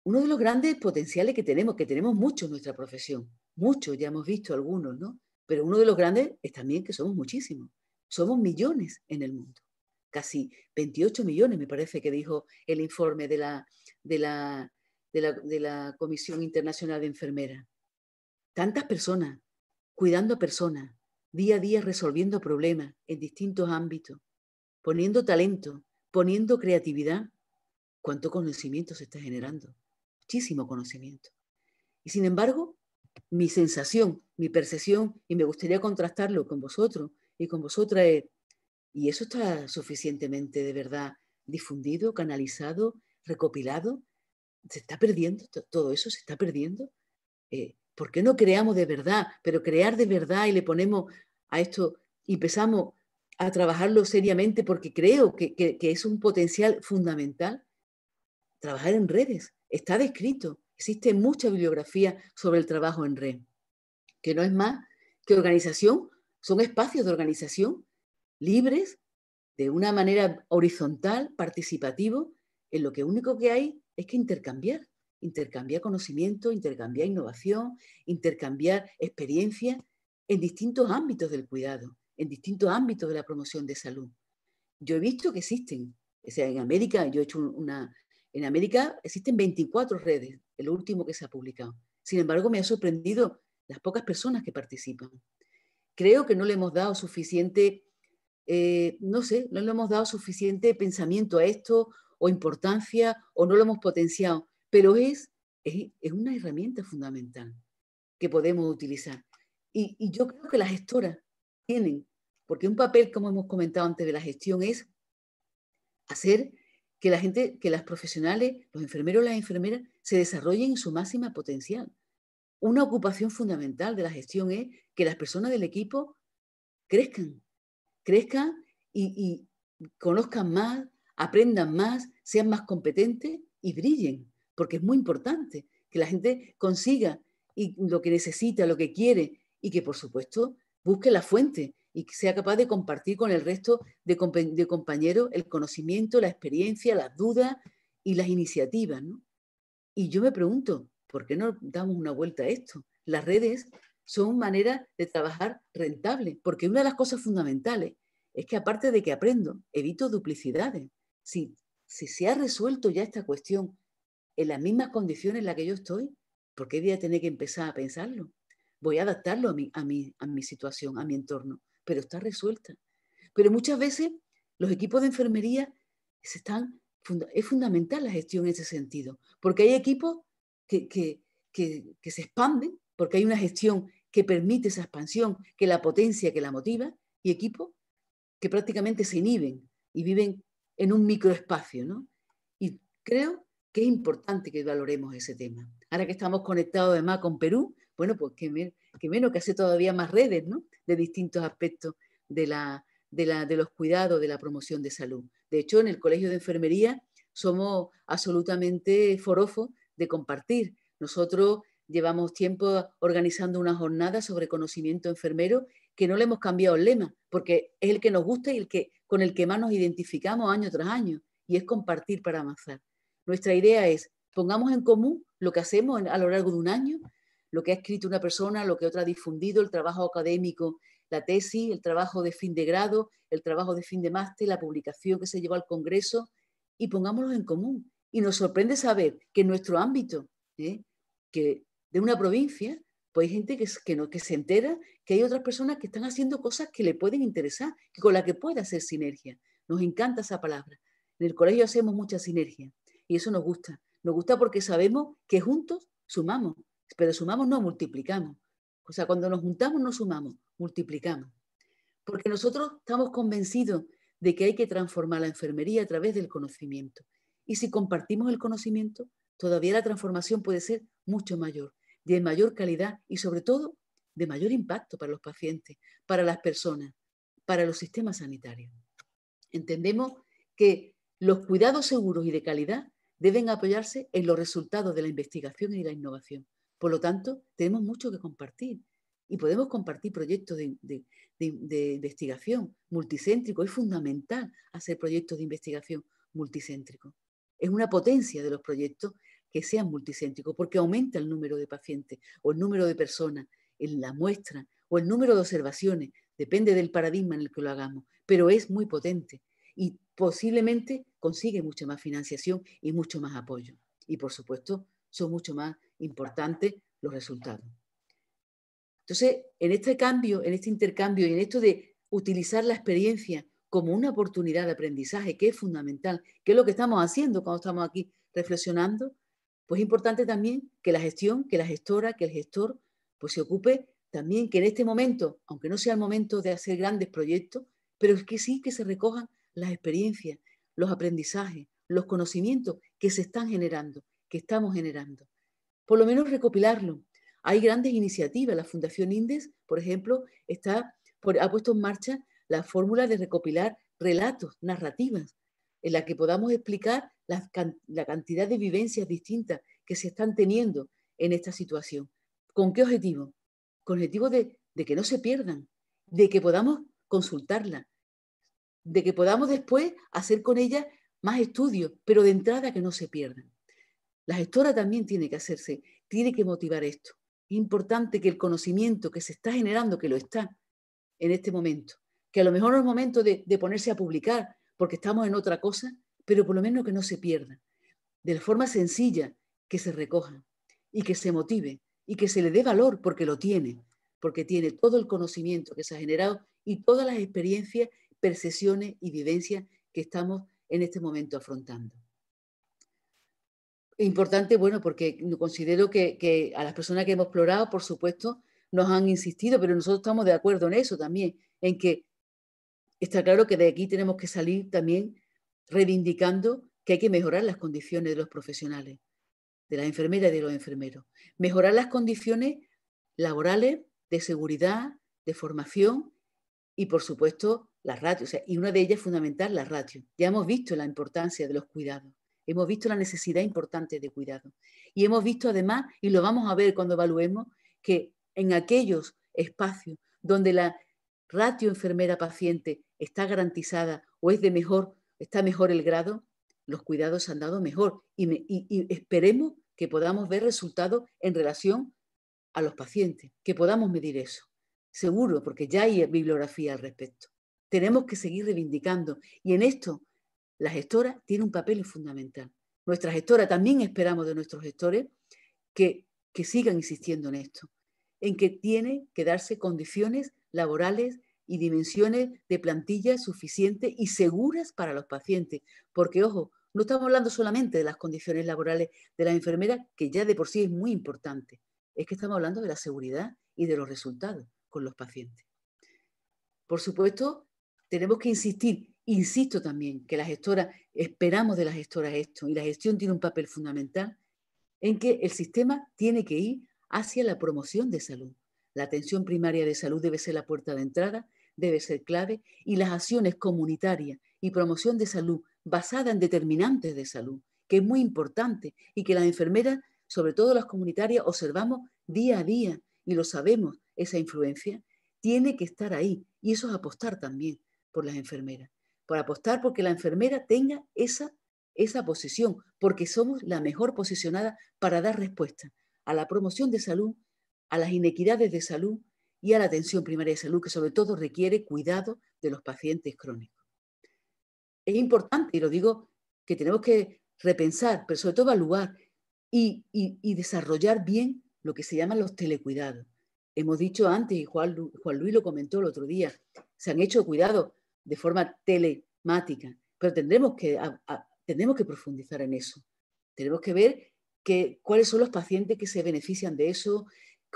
Speaker 3: uno de los grandes potenciales que tenemos, que tenemos muchos en nuestra profesión, muchos, ya hemos visto algunos, ¿no? Pero uno de los grandes es también que somos muchísimos, somos millones en el mundo casi 28 millones, me parece que dijo el informe de la, la, de la, Comisión Internacional de Enfermeras. Tantas personas, cuidando a personas, día a día resolviendo problemas en distintos ámbitos, poniendo talento, poniendo creatividad. ¿Cuánto conocimiento se está generando? Muchísimo conocimiento. Y sin embargo, mi sensación, mi percepción, y me gustaría contrastarlo con vosotros y con vosotras ¿Y eso está suficientemente de verdad difundido, canalizado, recopilado? ¿Se está perdiendo? ¿Todo eso se está perdiendo? Eh, ¿Por qué no creamos de verdad? Pero crear de verdad y le ponemos a esto y empezamos a trabajarlo seriamente porque creo que es un potencial fundamental. Trabajar en redes, está descrito, existe mucha bibliografía sobre el trabajo en red, que no es más que organización, son espacios de organización libres, de una manera horizontal, participativo, en lo que único que hay es que intercambiar, intercambiar conocimiento, intercambiar innovación, intercambiar experiencia en distintos ámbitos del cuidado, en distintos ámbitos de la promoción de salud. Yo he visto que existen, sea, en América, yo he hecho una, en América existen 24 redes, el último que se ha publicado. Sin embargo, me ha sorprendido las pocas personas que participan. Creo que no le hemos dado suficiente eh, no sé, no le hemos dado suficiente pensamiento a esto o importancia o no lo hemos potenciado, pero es, es, una herramienta fundamental que podemos utilizar. Y, y yo creo que las gestoras tienen, porque un papel, como hemos comentado antes, de la gestión es hacer que la gente, que las profesionales, los enfermeros, las enfermeras, se desarrollen en su máxima potencial. Una ocupación fundamental de la gestión es que las personas del equipo crezcan, crezcan y, conozcan más, aprendan más, sean más competentes y brillen, porque es muy importante que la gente consiga lo que necesita, lo que quiere y que por supuesto busque la fuente y que sea capaz de compartir con el resto de, compañeros el conocimiento, la experiencia, las dudas y las iniciativas. Y yo me pregunto, ¿por qué no damos una vuelta a esto? Las redes son maneras de trabajar rentable, porque una de las cosas fundamentales es que aparte de que aprendo, evito duplicidades. Si, si se ha resuelto ya esta cuestión en las mismas condiciones en las que yo estoy, ¿por qué voy a tener que empezar a pensarlo? Voy a adaptarlo a mi, a mi, a mi situación, a mi entorno, pero está resuelta. Pero muchas veces los equipos de enfermería se están, es fundamental la gestión en ese sentido, porque hay equipos que se expanden porque hay una gestión que permite esa expansión, que la potencia, que la motiva, y equipos que prácticamente se inhiben y viven en un microespacio. ¿no? Y creo que es importante que valoremos ese tema. Ahora que estamos conectados además con Perú, bueno, pues que, menos que hace todavía más redes ¿no? de distintos aspectos de, la, de, de los cuidados, de la promoción de salud. De hecho, en el Colegio de Enfermería somos absolutamente forofos de compartir. Nosotros Llevamos tiempo organizando una jornada sobre conocimiento enfermero que no le hemos cambiado el lema, porque es el que nos gusta y el que, con el que más nos identificamos año tras año, y es compartir para avanzar. Nuestra idea es, pongamos en común lo que hacemos a lo largo de un año, lo que ha escrito una persona, lo que otra ha difundido, el trabajo académico, la tesis, el trabajo de fin de grado, el trabajo de fin de máster, la publicación que se llevó al Congreso, y pongámoslos en común. Y nos sorprende saber que nuestro ámbito, ¿eh? que de una provincia, pues hay gente que, que, no, que se entera que hay otras personas que están haciendo cosas que le pueden interesar y con la que puede hacer sinergia. Nos encanta esa palabra. En el colegio hacemos mucha sinergia y eso nos gusta. Nos gusta porque sabemos que juntos sumamos, pero sumamos no, multiplicamos. O sea, cuando nos juntamos no sumamos, multiplicamos. Porque nosotros estamos convencidos de que hay que transformar la enfermería a través del conocimiento. Y si compartimos el conocimiento, todavía la transformación puede ser mucho mayor, de mayor calidad y sobre todo de mayor impacto para los pacientes, para las personas, para los sistemas sanitarios. Entendemos que los cuidados seguros y de calidad deben apoyarse en los resultados de la investigación y la innovación. Por lo tanto, tenemos mucho que compartir y podemos compartir proyectos de, de investigación multicéntrico. Es fundamental hacer proyectos de investigación multicéntrico. Es una potencia de los proyectos que sean multicéntricos, porque aumenta el número de pacientes o el número de personas en la muestra o el número de observaciones, depende del paradigma en el que lo hagamos, pero es muy potente y posiblemente consigue mucha más financiación y mucho más apoyo. Y por supuesto, son mucho más importantes los resultados. Entonces, en este cambio, en este intercambio y en esto de utilizar la experiencia como una oportunidad de aprendizaje que es fundamental, que es lo que estamos haciendo cuando estamos aquí reflexionando, pues es importante también que la gestión, que la gestora, que el gestor, pues se ocupe también que en este momento, aunque no sea el momento de hacer grandes proyectos, pero es que sí que se recojan las experiencias, los aprendizajes, los conocimientos que se están generando, que estamos generando. Por lo menos recopilarlo. Hay grandes iniciativas. La Fundación Indes, por ejemplo, está, ha puesto en marcha la fórmula de recopilar relatos, narrativas, en la que podamos explicar la, cantidad de vivencias distintas que se están teniendo en esta situación. ¿Con qué objetivo? Con el objetivo de, que no se pierdan, de que podamos consultarla, de que podamos después hacer con ella más estudios, pero de entrada que no se pierdan. La gestora también tiene que hacerse, tiene que motivar esto. Es importante que el conocimiento que se está generando, que lo está en este momento, que a lo mejor no es momento de ponerse a publicar porque estamos en otra cosa, pero por lo menos que no se pierda, de la forma sencilla que se recoja y que se motive y que se le dé valor porque lo tiene, porque tiene todo el conocimiento que se ha generado y todas las experiencias, percepciones y vivencias que estamos en este momento afrontando. Importante, bueno, porque considero que, que a las personas que hemos explorado, por supuesto, nos han insistido, pero nosotros estamos de acuerdo en eso también, en que está claro que de aquí tenemos que salir también reivindicando que hay que mejorar las condiciones de los profesionales, de las enfermeras y de los enfermeros, mejorar las condiciones laborales, de seguridad, de formación y, por supuesto, las ratio. y una de ellas fundamental, la ratio. Ya hemos visto la importancia de los cuidados, hemos visto la necesidad importante de cuidado Y hemos visto además, y lo vamos a ver cuando evaluemos, que en aquellos espacios donde la ratio enfermera-paciente está garantizada o es de mejor está mejor el grado, los cuidados han dado mejor y, esperemos que podamos ver resultados en relación a los pacientes, que podamos medir eso. Seguro, porque ya hay bibliografía al respecto. Tenemos que seguir reivindicando y en esto la gestora tiene un papel fundamental. Nuestra gestora, también esperamos de nuestros gestores que, sigan insistiendo en esto, en que tiene que darse condiciones laborales y dimensiones de plantilla suficientes y seguras para los pacientes. Porque, ojo, no estamos hablando solamente de las condiciones laborales de las enfermeras, que ya de por sí es muy importante. Es que estamos hablando de la seguridad y de los resultados con los pacientes. Por supuesto, tenemos que insistir, insisto también, que las gestora, esperamos de las gestoras esto, y la gestión tiene un papel fundamental, en que el sistema tiene que ir hacia la promoción de salud. La atención primaria de salud debe ser la puerta de entrada debe ser clave y las acciones comunitarias y promoción de salud basada en determinantes de salud, que es muy importante y que las enfermeras, sobre todo las comunitarias, observamos día a día y lo sabemos, esa influencia, tiene que estar ahí. Y eso es apostar también por las enfermeras, por apostar porque la enfermera tenga esa, esa posición, porque somos la mejor posicionada para dar respuesta a la promoción de salud, a las inequidades de salud, y a la atención primaria de salud, que sobre todo requiere cuidado de los pacientes crónicos. Es importante, y lo digo, que tenemos que repensar, pero sobre todo evaluar y, desarrollar bien lo que se llaman los telecuidados. Hemos dicho antes, y Juan, Luis lo comentó el otro día, se han hecho cuidados de forma telemática, pero tendremos que, que profundizar en eso. Tenemos que ver que, cuáles son los pacientes que se benefician de eso,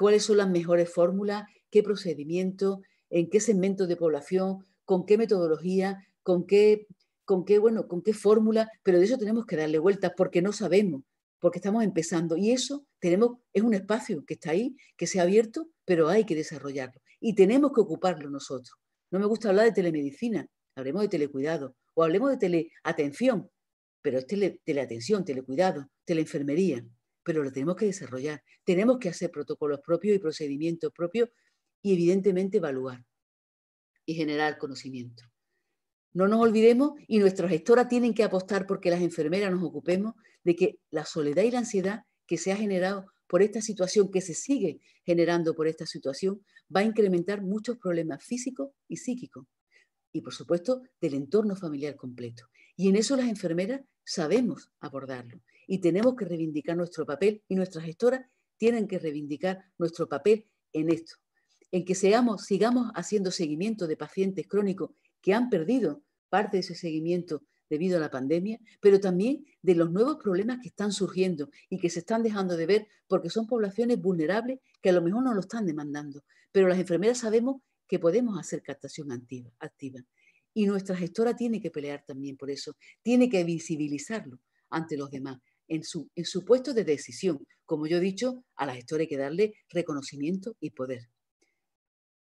Speaker 3: cuáles son las mejores fórmulas, qué procedimiento, en qué segmento de población, con qué metodología, con qué, con qué, bueno, con qué fórmula, pero de eso tenemos que darle vueltas porque no sabemos, porque estamos empezando. Y eso tenemos, es un espacio que está ahí, que se ha abierto, pero hay que desarrollarlo. Y tenemos que ocuparlo nosotros. No me gusta hablar de telemedicina, hablemos de telecuidado o hablemos de teleatención, pero es teleatención, telecuidado, teleenfermería pero lo tenemos que desarrollar. Tenemos que hacer protocolos propios y procedimientos propios y evidentemente evaluar y generar conocimiento. No nos olvidemos y nuestras gestoras tienen que apostar porque las enfermeras nos ocupemos de que la soledad y la ansiedad que se ha generado por esta situación, que se sigue generando por esta situación, va a incrementar muchos problemas físicos y psíquicos. Y por supuesto, del entorno familiar completo. Y en eso las enfermeras sabemos abordarlo y tenemos que reivindicar nuestro papel y nuestras gestoras tienen que reivindicar nuestro papel en esto, en que seamos, sigamos haciendo seguimiento de pacientes crónicos que han perdido parte de ese seguimiento debido a la pandemia, pero también de los nuevos problemas que están surgiendo y que se están dejando de ver porque son poblaciones vulnerables que a lo mejor no lo están demandando, pero las enfermeras sabemos que podemos hacer captación activa. activa. Y nuestra gestora tiene que pelear también por eso, tiene que visibilizarlo ante los demás en su, puesto de decisión. Como yo he dicho, a la gestora hay que darle reconocimiento y poder.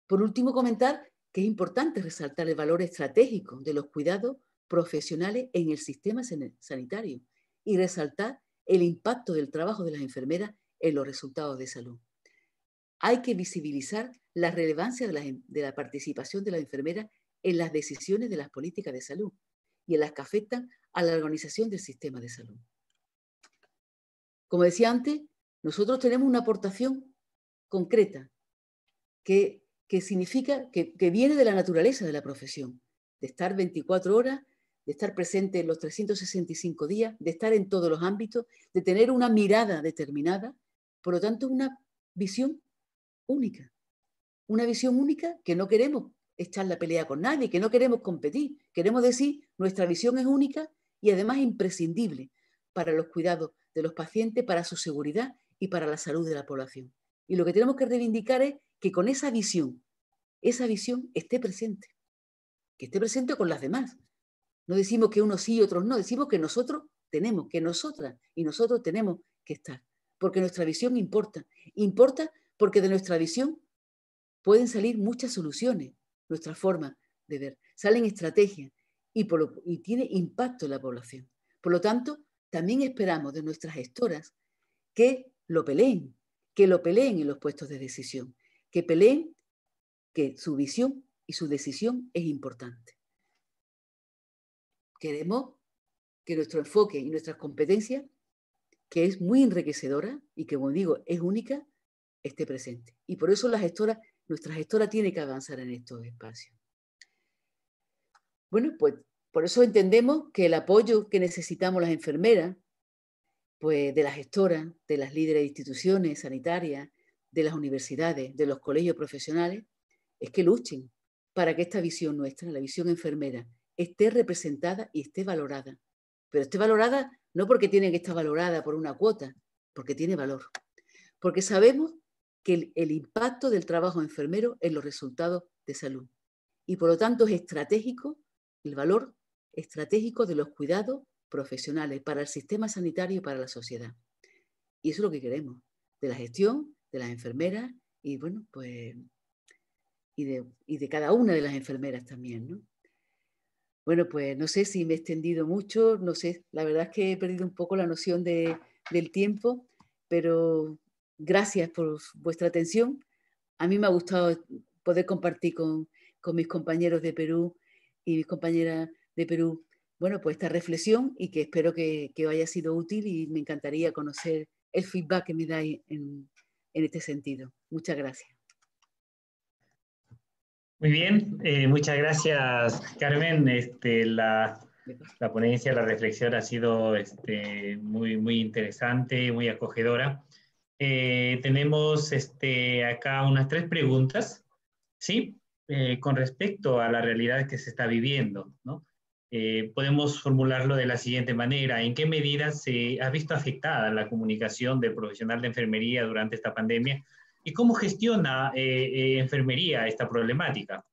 Speaker 3: Por último, comentar que es importante resaltar el valor estratégico de los cuidados profesionales en el sistema sanitario y resaltar el impacto del trabajo de las enfermeras en los resultados de salud. Hay que visibilizar la relevancia de la, de la participación de las enfermeras en las decisiones de las políticas de salud y en las que afectan a la organización del sistema de salud. Como decía antes, nosotros tenemos una aportación concreta que, significa que, viene de la naturaleza de la profesión, de estar 24 horas, de estar presente en los 365 días, de estar en todos los ámbitos, de tener una mirada determinada, por lo tanto, una visión única. Una visión única que no queremos echar la pelea con nadie, que no queremos competir. Queremos decir, nuestra visión es única y además imprescindible para los cuidados de los pacientes para su seguridad y para la salud de la población. Y lo que tenemos que reivindicar es que con esa visión, esa visión esté presente, que esté presente con las demás. No decimos que unos sí y otros no, decimos que nosotros tenemos, que nosotras y nosotros tenemos que estar, porque nuestra visión importa. Importa porque de nuestra visión pueden salir muchas soluciones, nuestra forma de ver, salen estrategias y, y tiene impacto en la población. Por lo tanto, también esperamos de nuestras gestoras que lo peleen, que lo peleen en los puestos de decisión, que peleen que su visión y su decisión es importante. Queremos que nuestro enfoque y nuestras competencias, que es muy enriquecedora y que, como digo, es única, esté presente. Y por eso nuestra gestora tiene que avanzar en estos espacios. Bueno, pues por eso entendemos que el apoyo que necesitamos las enfermeras, pues de las gestoras, de las líderes de instituciones sanitarias, de las universidades, de los colegios profesionales, es que luchen para que esta visión nuestra, la visión enfermera, esté representada y esté valorada. Pero esté valorada no porque tiene que estar valorada por una cuota, porque tiene valor. Porque sabemos que el, impacto del trabajo enfermero en los resultados de salud. Y por lo tanto es estratégico el valor estratégico de los cuidados profesionales para el sistema sanitario y para la sociedad. Y eso es lo que queremos, de la gestión, de las enfermeras y bueno, pues y de, cada una de las enfermeras también, Bueno, pues no sé si me he extendido mucho, no sé, la verdad es que he perdido un poco la noción del tiempo, pero gracias por vuestra atención. A mí me ha gustado poder compartir con, con mis compañeros de Perú y mis compañeras de Perú. Bueno, pues esta reflexión y que espero que, haya sido útil y me encantaría conocer el feedback que me dais en, este sentido. Muchas gracias.
Speaker 2: Muy bien, eh, muchas gracias Carmen. Este, la, ponencia, la reflexión ha sido este, muy, muy interesante, muy acogedora. Eh, tenemos este, acá unas tres preguntas, ¿sí? Eh, con respecto a la realidad que se está viviendo, ¿no? Eh, podemos formularlo de la siguiente manera. ¿En qué medida se ha visto afectada la comunicación del profesional de enfermería durante esta pandemia? ¿Y cómo gestiona eh, eh, enfermería esta problemática?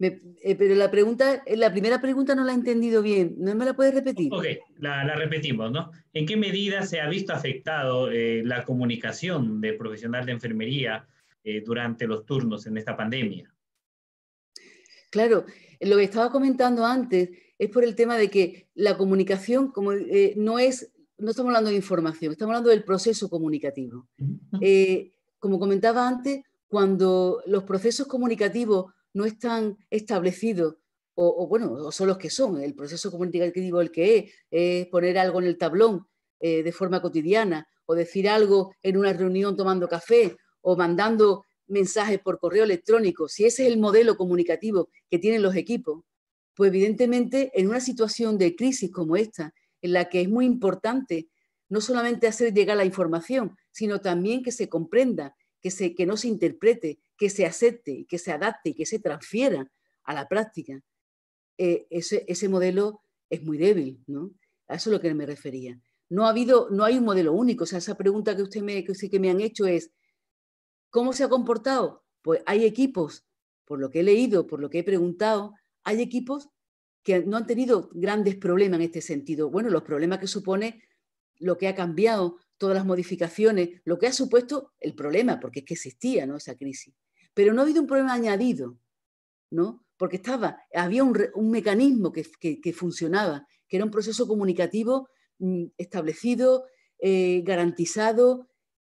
Speaker 3: pero la pregunta, la primera pregunta no la he entendido bien. ¿No me la puedes
Speaker 2: repetir? Ok, la, la repetimos, ¿no? ¿En qué medida se ha visto afectado la comunicación del profesional de enfermería durante los turnos en esta pandemia?
Speaker 3: Claro, lo que estaba comentando antes es por el tema de que la comunicación como, eh, no es, no estamos hablando de información, estamos hablando del proceso comunicativo. Eh, como comentaba antes, cuando los procesos comunicativos no están establecidos, o, bueno, o son los que son, el proceso comunicativo el que es, es poner algo en el tablón eh, de forma cotidiana, o decir algo en una reunión tomando café, o mandando mensajes por correo electrónico, si ese es el modelo comunicativo que tienen los equipos, pues evidentemente en una situación de crisis como esta, en la que es muy importante no solamente hacer llegar la información, sino también que se comprenda, que, que no se interprete, que se acepte, que se adapte y que se transfiera a la práctica. Eh, ese, modelo es muy débil, ¿no? A eso es lo que me refería. No, ha habido, no hay un modelo único. O sea, esa pregunta que usted me, que me han hecho es, ¿Cómo se ha comportado? Pues hay equipos, por lo que he leído, por lo que he preguntado, hay equipos que no han tenido grandes problemas en este sentido. Bueno, los problemas que supone lo que ha cambiado, todas las modificaciones, lo que ha supuesto el problema, porque es que existía ¿no? esa crisis. Pero no ha habido un problema añadido, porque estaba, había un, mecanismo que, funcionaba, que era un proceso comunicativo mm, establecido, eh, garantizado,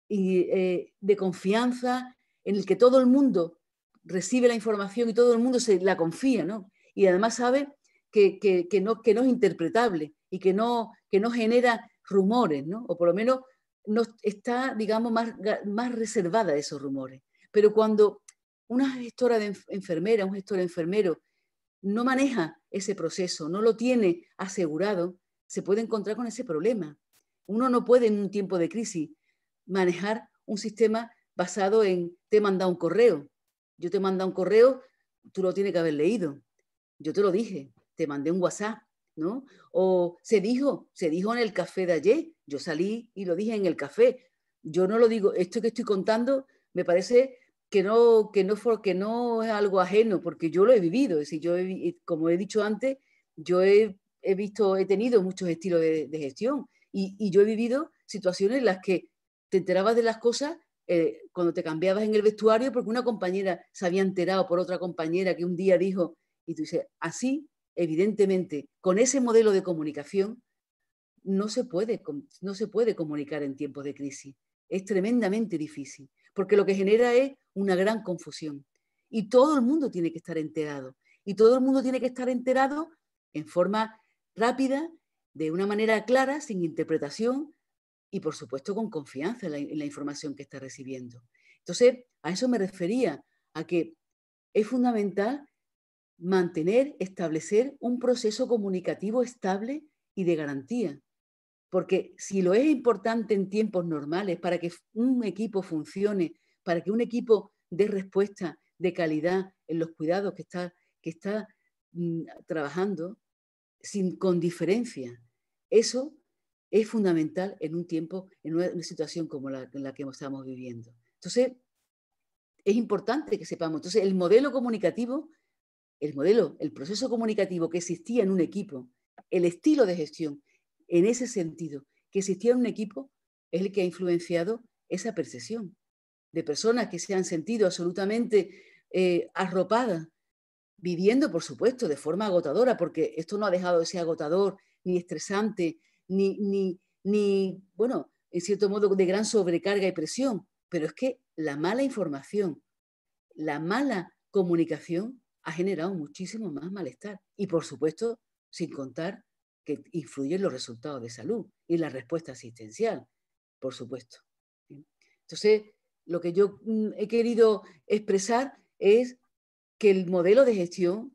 Speaker 3: y, eh, de confianza en el que todo el mundo recibe la información y todo el mundo se la confía, ¿no? Y además sabe que, que, no, que no es interpretable y que no, que no genera rumores, ¿no? O por lo menos no, está, digamos, más, más reservada de esos rumores. Pero cuando una gestora de enfermera, un gestor de enfermero, no maneja ese proceso, no lo tiene asegurado, se puede encontrar con ese problema. Uno no puede en un tiempo de crisis manejar un sistema basado en te manda un correo. Yo te manda un correo, tú lo tienes que haber leído. Yo te lo dije, te mandé un WhatsApp, ¿no? O se dijo, se dijo en el café de ayer, yo salí y lo dije en el café. Yo no lo digo, esto que estoy contando me parece que no, que no, que no es algo ajeno, porque yo lo he vivido. Es decir, yo como he dicho antes, yo he, visto, he tenido muchos estilos de, gestión y, y yo he vivido situaciones en las que te enterabas de las cosas eh, cuando te cambiabas en el vestuario porque una compañera se había enterado por otra compañera que un día dijo, y tú dices, así, evidentemente, con ese modelo de comunicación, no se puede, no se puede comunicar en tiempos de crisis. Es tremendamente difícil, porque lo que genera es una gran confusión. Y todo el mundo tiene que estar enterado. Y todo el mundo tiene que estar enterado en forma rápida, de una manera clara, sin interpretación, y por supuesto con confianza en la, información que está recibiendo. Entonces, a eso me refería, a que es fundamental mantener, establecer un proceso comunicativo estable y de garantía. Porque si lo es importante en tiempos normales para que un equipo funcione, para que un equipo dé respuesta de calidad en los cuidados que está, que está mm, trabajando, sin, con diferencia, eso es fundamental en un tiempo, en una, situación como la, en la que estamos viviendo. Entonces, es importante que sepamos. Entonces, el modelo comunicativo, el modelo, el proceso comunicativo que existía en un equipo, el estilo de gestión, en ese sentido, que existía en un equipo, es el que ha influenciado esa percepción de personas que se han sentido absolutamente eh, arropadas, viviendo, por supuesto, de forma agotadora, porque esto no ha dejado de ser agotador, ni estresante, ni, ni, bueno, en cierto modo de gran sobrecarga y presión, pero es que la mala información, la mala comunicación ha generado muchísimo más malestar. Y por supuesto, sin contar que influyen los resultados de salud y la respuesta asistencial, por supuesto. Entonces, lo que yo mm, he querido expresar es que el modelo de gestión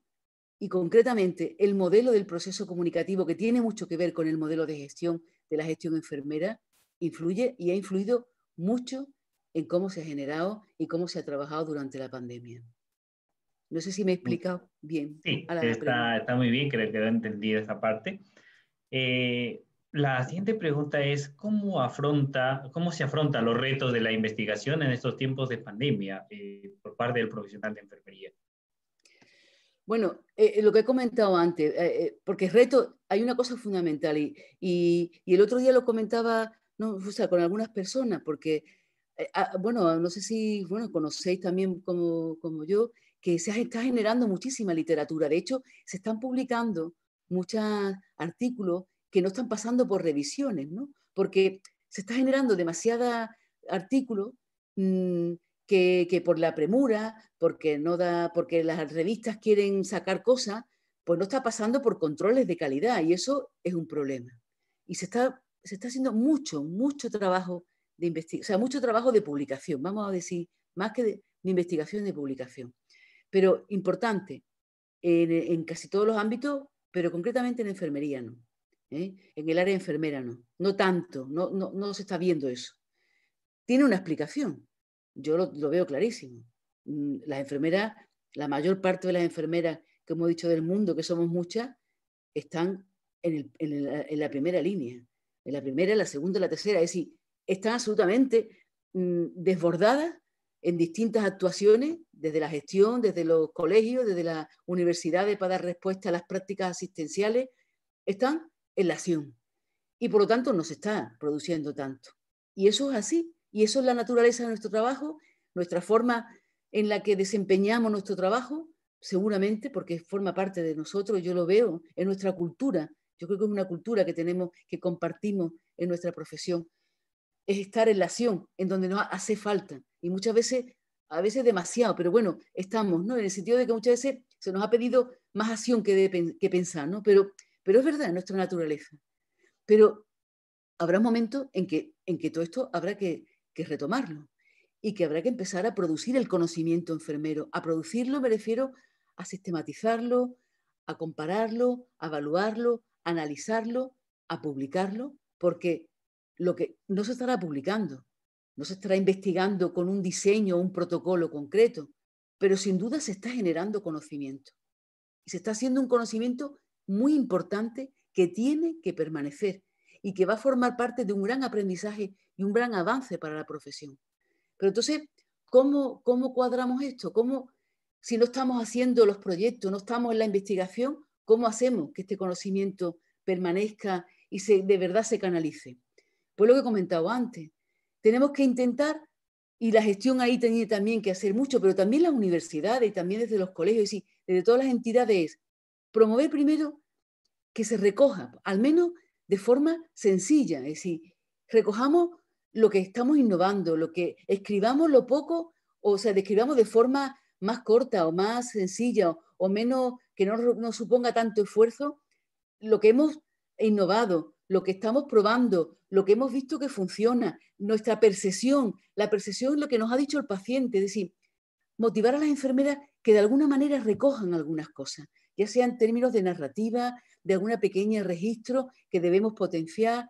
Speaker 3: y concretamente el modelo del proceso comunicativo, que tiene mucho que ver con el modelo de gestión de la gestión enfermera, influye y ha influido mucho en cómo se ha generado y cómo se ha trabajado durante la pandemia. No sé si me he explicado
Speaker 2: bien. Sí, está, muy bien, creo que lo he entendido esa parte. Eh, la siguiente pregunta es, ¿cómo, se afronta los retos de la investigación en estos tiempos de pandemia eh, por parte del profesional de enfermería?
Speaker 3: Bueno, eh, eh, lo que he comentado antes, eh, eh porque reto, hay una cosa fundamental y, el otro día lo comentaba no, con algunas personas, porque, ah, bueno, no sé si bueno, conocéis también como, yo, que se está generando muchísima literatura. De hecho, se están publicando muchos artículos que no están pasando por revisiones, ¿no? Porque se está generando demasiada artículo mm, que, por la premura, porque, no da, porque las revistas quieren sacar cosas, pues no está pasando por controles de calidad y eso es un problema. Y se está, haciendo mucho, mucho trabajo de investigación, o sea, mucho trabajo de publicación, vamos a decir, más que de, investigación, de publicación. Pero importante, en, casi todos los ámbitos, pero concretamente en enfermería no. ¿eh? En el área enfermera no. No tanto, no, no se está viendo eso. Tiene una explicación, yo lo, veo clarísimo. Mm, las enfermeras, la mayor parte de las enfermeras que hemos dicho del mundo, que somos muchas, están en, la, primera línea, en la primera, la segunda, la tercera. Es decir, están absolutamente mm, desbordadas en distintas actuaciones, desde la gestión, desde los colegios, desde las universidades para dar respuesta a las prácticas asistenciales, están en la acción. Y por lo tanto no se está produciendo tanto. Y eso es así. Y eso es la naturaleza de nuestro trabajo, nuestra forma en la que desempeñamos nuestro trabajo, seguramente porque forma parte de nosotros, yo lo veo, en nuestra cultura. Yo creo que es una cultura que tenemos, que compartimos en nuestra profesión. Es estar en la acción, en donde nos hace falta. Y muchas veces, a veces demasiado, pero bueno, estamos, ¿no? En el sentido de que muchas veces se nos ha pedido más acción que, que pensar, ¿no? Pero, pero es verdad, es nuestra naturaleza. Pero habrá momentos en que, en que todo esto habrá que, que retomarlo y que habrá que empezar a producir el conocimiento enfermero. A producirlo me refiero a sistematizarlo, a compararlo, a evaluarlo, a analizarlo, a publicarlo, porque lo que no se estará publicando, no se estará investigando con un diseño o un protocolo concreto, pero sin duda se está generando conocimiento. Y se está haciendo un conocimiento muy importante que tiene que permanecer y que va a formar parte de un gran aprendizaje y un gran avance para la profesión. Pero entonces, ¿cómo, cómo cuadramos esto? ¿Cómo, si no estamos haciendo los proyectos, no estamos en la investigación, cómo hacemos que este conocimiento permanezca y se, de verdad se canalice? Pues lo que he comentado antes, tenemos que intentar, y la gestión ahí tiene también que hacer mucho, pero también las universidades y también desde los colegios, y desde todas las entidades, promover primero que se recoja, al menos de forma sencilla, es decir, recojamos lo que estamos innovando, lo que escribamos lo poco, o sea, describamos de forma más corta o más sencilla o, menos que no, no suponga tanto esfuerzo, lo que hemos innovado, lo que estamos probando, lo que hemos visto que funciona, nuestra percepción, la percepción es lo que nos ha dicho el paciente, es decir, motivar a las enfermeras que de alguna manera recojan algunas cosas ya sean términos de narrativa, de alguna pequeña registro que debemos potenciar.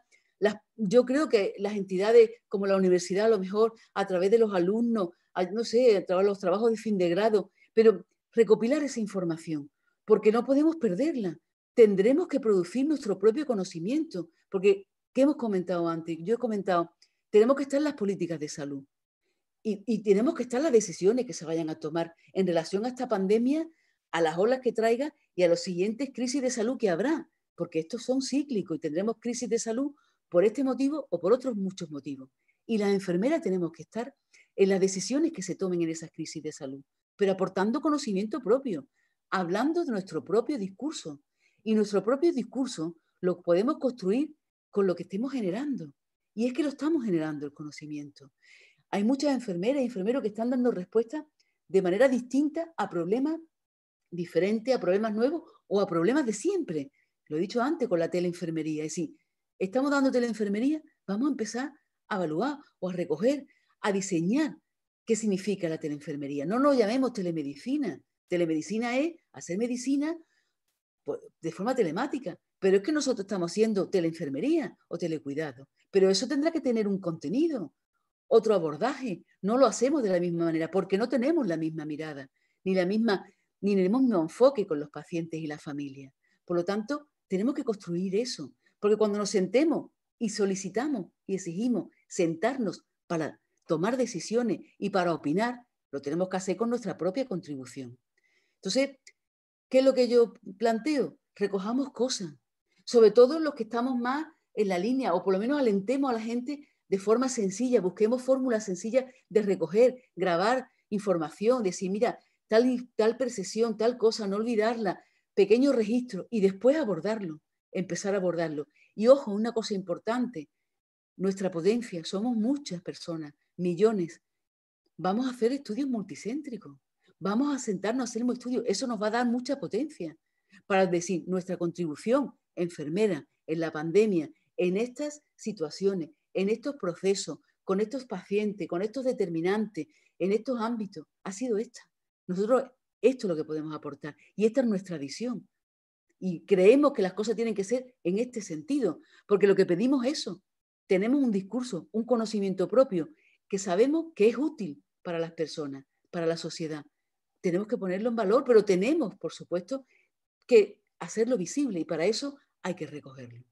Speaker 3: yo creo que las entidades como la universidad, a lo mejor a través de los alumnos, no sé, a través de los trabajos de fin de grado, pero recopilar esa información, porque no podemos perderla. Tendremos que producir nuestro propio conocimiento, porque, ¿qué hemos comentado antes? Yo he comentado, tenemos que estar en las políticas de salud y, y tenemos que estar en las decisiones que se vayan a tomar en relación a esta pandemia a las olas que traiga y a los siguientes crisis de salud que habrá, porque estos son cíclicos y tendremos crisis de salud por este motivo o por otros muchos motivos. Y las enfermeras tenemos que estar en las decisiones que se tomen en esas crisis de salud, pero aportando conocimiento propio, hablando de nuestro propio discurso. Y nuestro propio discurso lo podemos construir con lo que estemos generando. Y es que lo estamos generando el conocimiento. Hay muchas enfermeras y enfermeros que están dando respuestas de manera distinta a problemas diferente a problemas nuevos o a problemas de siempre. Lo he dicho antes con la teleenfermería. Es decir, estamos dando teleenfermería, vamos a empezar a evaluar o a recoger, a diseñar qué significa la teleenfermería. No lo llamemos telemedicina. Telemedicina es hacer medicina de forma telemática. Pero es que nosotros estamos haciendo teleenfermería o telecuidado. Pero eso tendrá que tener un contenido, otro abordaje. No lo hacemos de la misma manera porque no tenemos la misma mirada, ni la misma ni tenemos un enfoque con los pacientes y la familia. Por lo tanto, tenemos que construir eso, porque cuando nos sentemos y solicitamos y exigimos sentarnos para tomar decisiones y para opinar, lo tenemos que hacer con nuestra propia contribución. Entonces, ¿qué es lo que yo planteo? Recojamos cosas, sobre todo los que estamos más en la línea, o por lo menos alentemos a la gente de forma sencilla, busquemos fórmulas sencillas de recoger, grabar información, decir, mira, tal, tal percepción, tal cosa, no olvidarla, pequeño registro y después abordarlo, empezar a abordarlo. Y ojo, una cosa importante, nuestra potencia, somos muchas personas, millones. Vamos a hacer estudios multicéntricos, vamos a sentarnos a hacer un estudio, eso nos va a dar mucha potencia para decir nuestra contribución enfermera en la pandemia, en estas situaciones, en estos procesos, con estos pacientes, con estos determinantes, en estos ámbitos, ha sido esta. Nosotros esto es lo que podemos aportar y esta es nuestra visión. Y creemos que las cosas tienen que ser en este sentido, porque lo que pedimos es eso. Tenemos un discurso, un conocimiento propio que sabemos que es útil para las personas, para la sociedad. Tenemos que ponerlo en valor, pero tenemos, por supuesto, que hacerlo visible y para eso hay que recogerlo.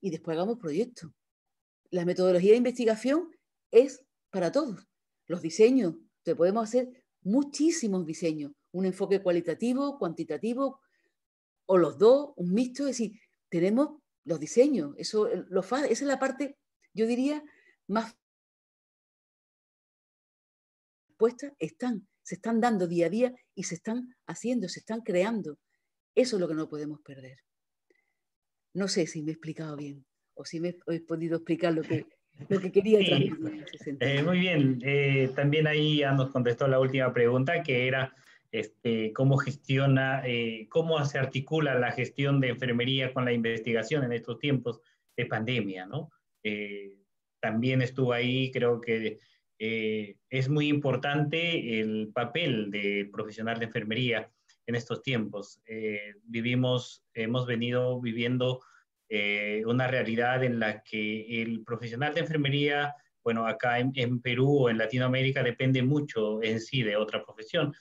Speaker 3: Y después hagamos proyectos. La metodología de investigación es para todos. Los diseños, te podemos hacer muchísimos diseños, un enfoque cualitativo, cuantitativo, o los dos, un mixto, es decir, tenemos los diseños, eso, lo, esa es la parte, yo diría, más puesta, están, se están dando día a día y se están haciendo, se están creando. Eso es lo que no podemos perder. No sé si me he explicado bien o si me he podido explicar lo que lo que quería eh, muy
Speaker 2: bien, eh, también ahí ya nos contestó la última pregunta, que era este, cómo gestiona, eh, cómo se articula la gestión de enfermería con la investigación en estos tiempos de pandemia, ¿no? también estuvo ahí, creo que es muy importante el papel del profesional de enfermería en estos tiempos. vivimos, hemos venido viviendo eh, una realidad en la que el profesional de enfermería, bueno, acá en, Perú o en Latinoamérica depende mucho en sí de otra profesión,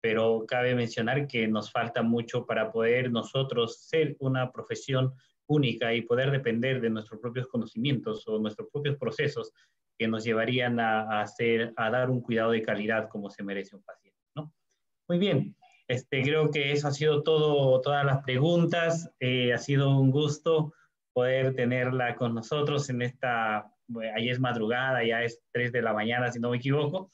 Speaker 2: pero cabe mencionar que nos falta mucho para poder nosotros ser una profesión única y poder depender de nuestros propios conocimientos o nuestros propios procesos que nos llevarían a, a hacer, a dar un cuidado de calidad como se merece un paciente. ¿no? Muy bien, este, creo que eso ha sido todo, todas las preguntas. Eh, ha sido un gusto poder tenerla con nosotros en esta, ayer es madrugada, ya es 3 de la mañana, si no me equivoco.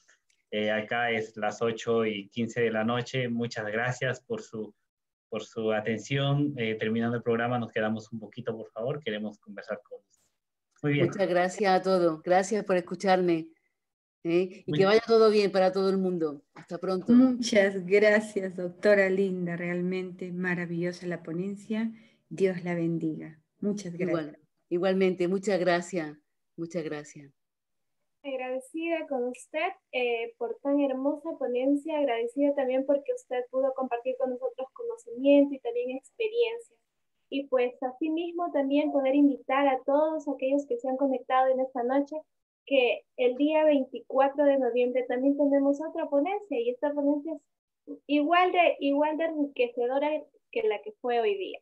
Speaker 2: Eh, acá es las 8 y 15 de la noche. Muchas gracias por su, por su atención. Eh, terminando el programa, nos quedamos un poquito, por favor. Queremos conversar con usted. Muy bien. Muchas
Speaker 3: gracias a todos. Gracias por escucharme. ¿eh? y que vaya todo bien para todo el mundo. Hasta pronto. Muchas gracias, doctora
Speaker 1: Linda. Realmente maravillosa la ponencia. Dios la bendiga. Muchas gracias.
Speaker 3: igualmente, muchas gracias. Muchas gracias.
Speaker 2: Agradecida con usted eh, por tan hermosa ponencia, agradecida también porque usted pudo compartir con nosotros conocimiento y también experiencia. Y pues asimismo también poder invitar a todos aquellos que se han conectado en esta noche que el día 24 de noviembre también tenemos otra ponencia y esta ponencia es igual de, igual de enriquecedora que la que fue hoy día.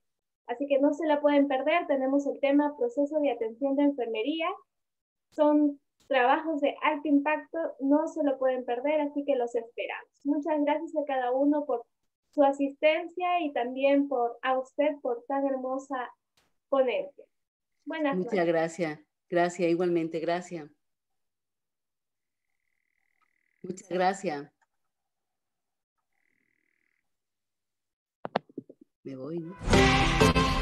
Speaker 2: Así que no se la pueden perder. Tenemos el tema proceso de atención de enfermería. Son trabajos de alto impacto, no se lo pueden perder, así que los esperamos. Muchas gracias a cada uno por su asistencia y también por a usted por tan hermosa ponencia. Muchas
Speaker 3: gracias, gracias, igualmente, gracias. Muchas gracias. Me voy,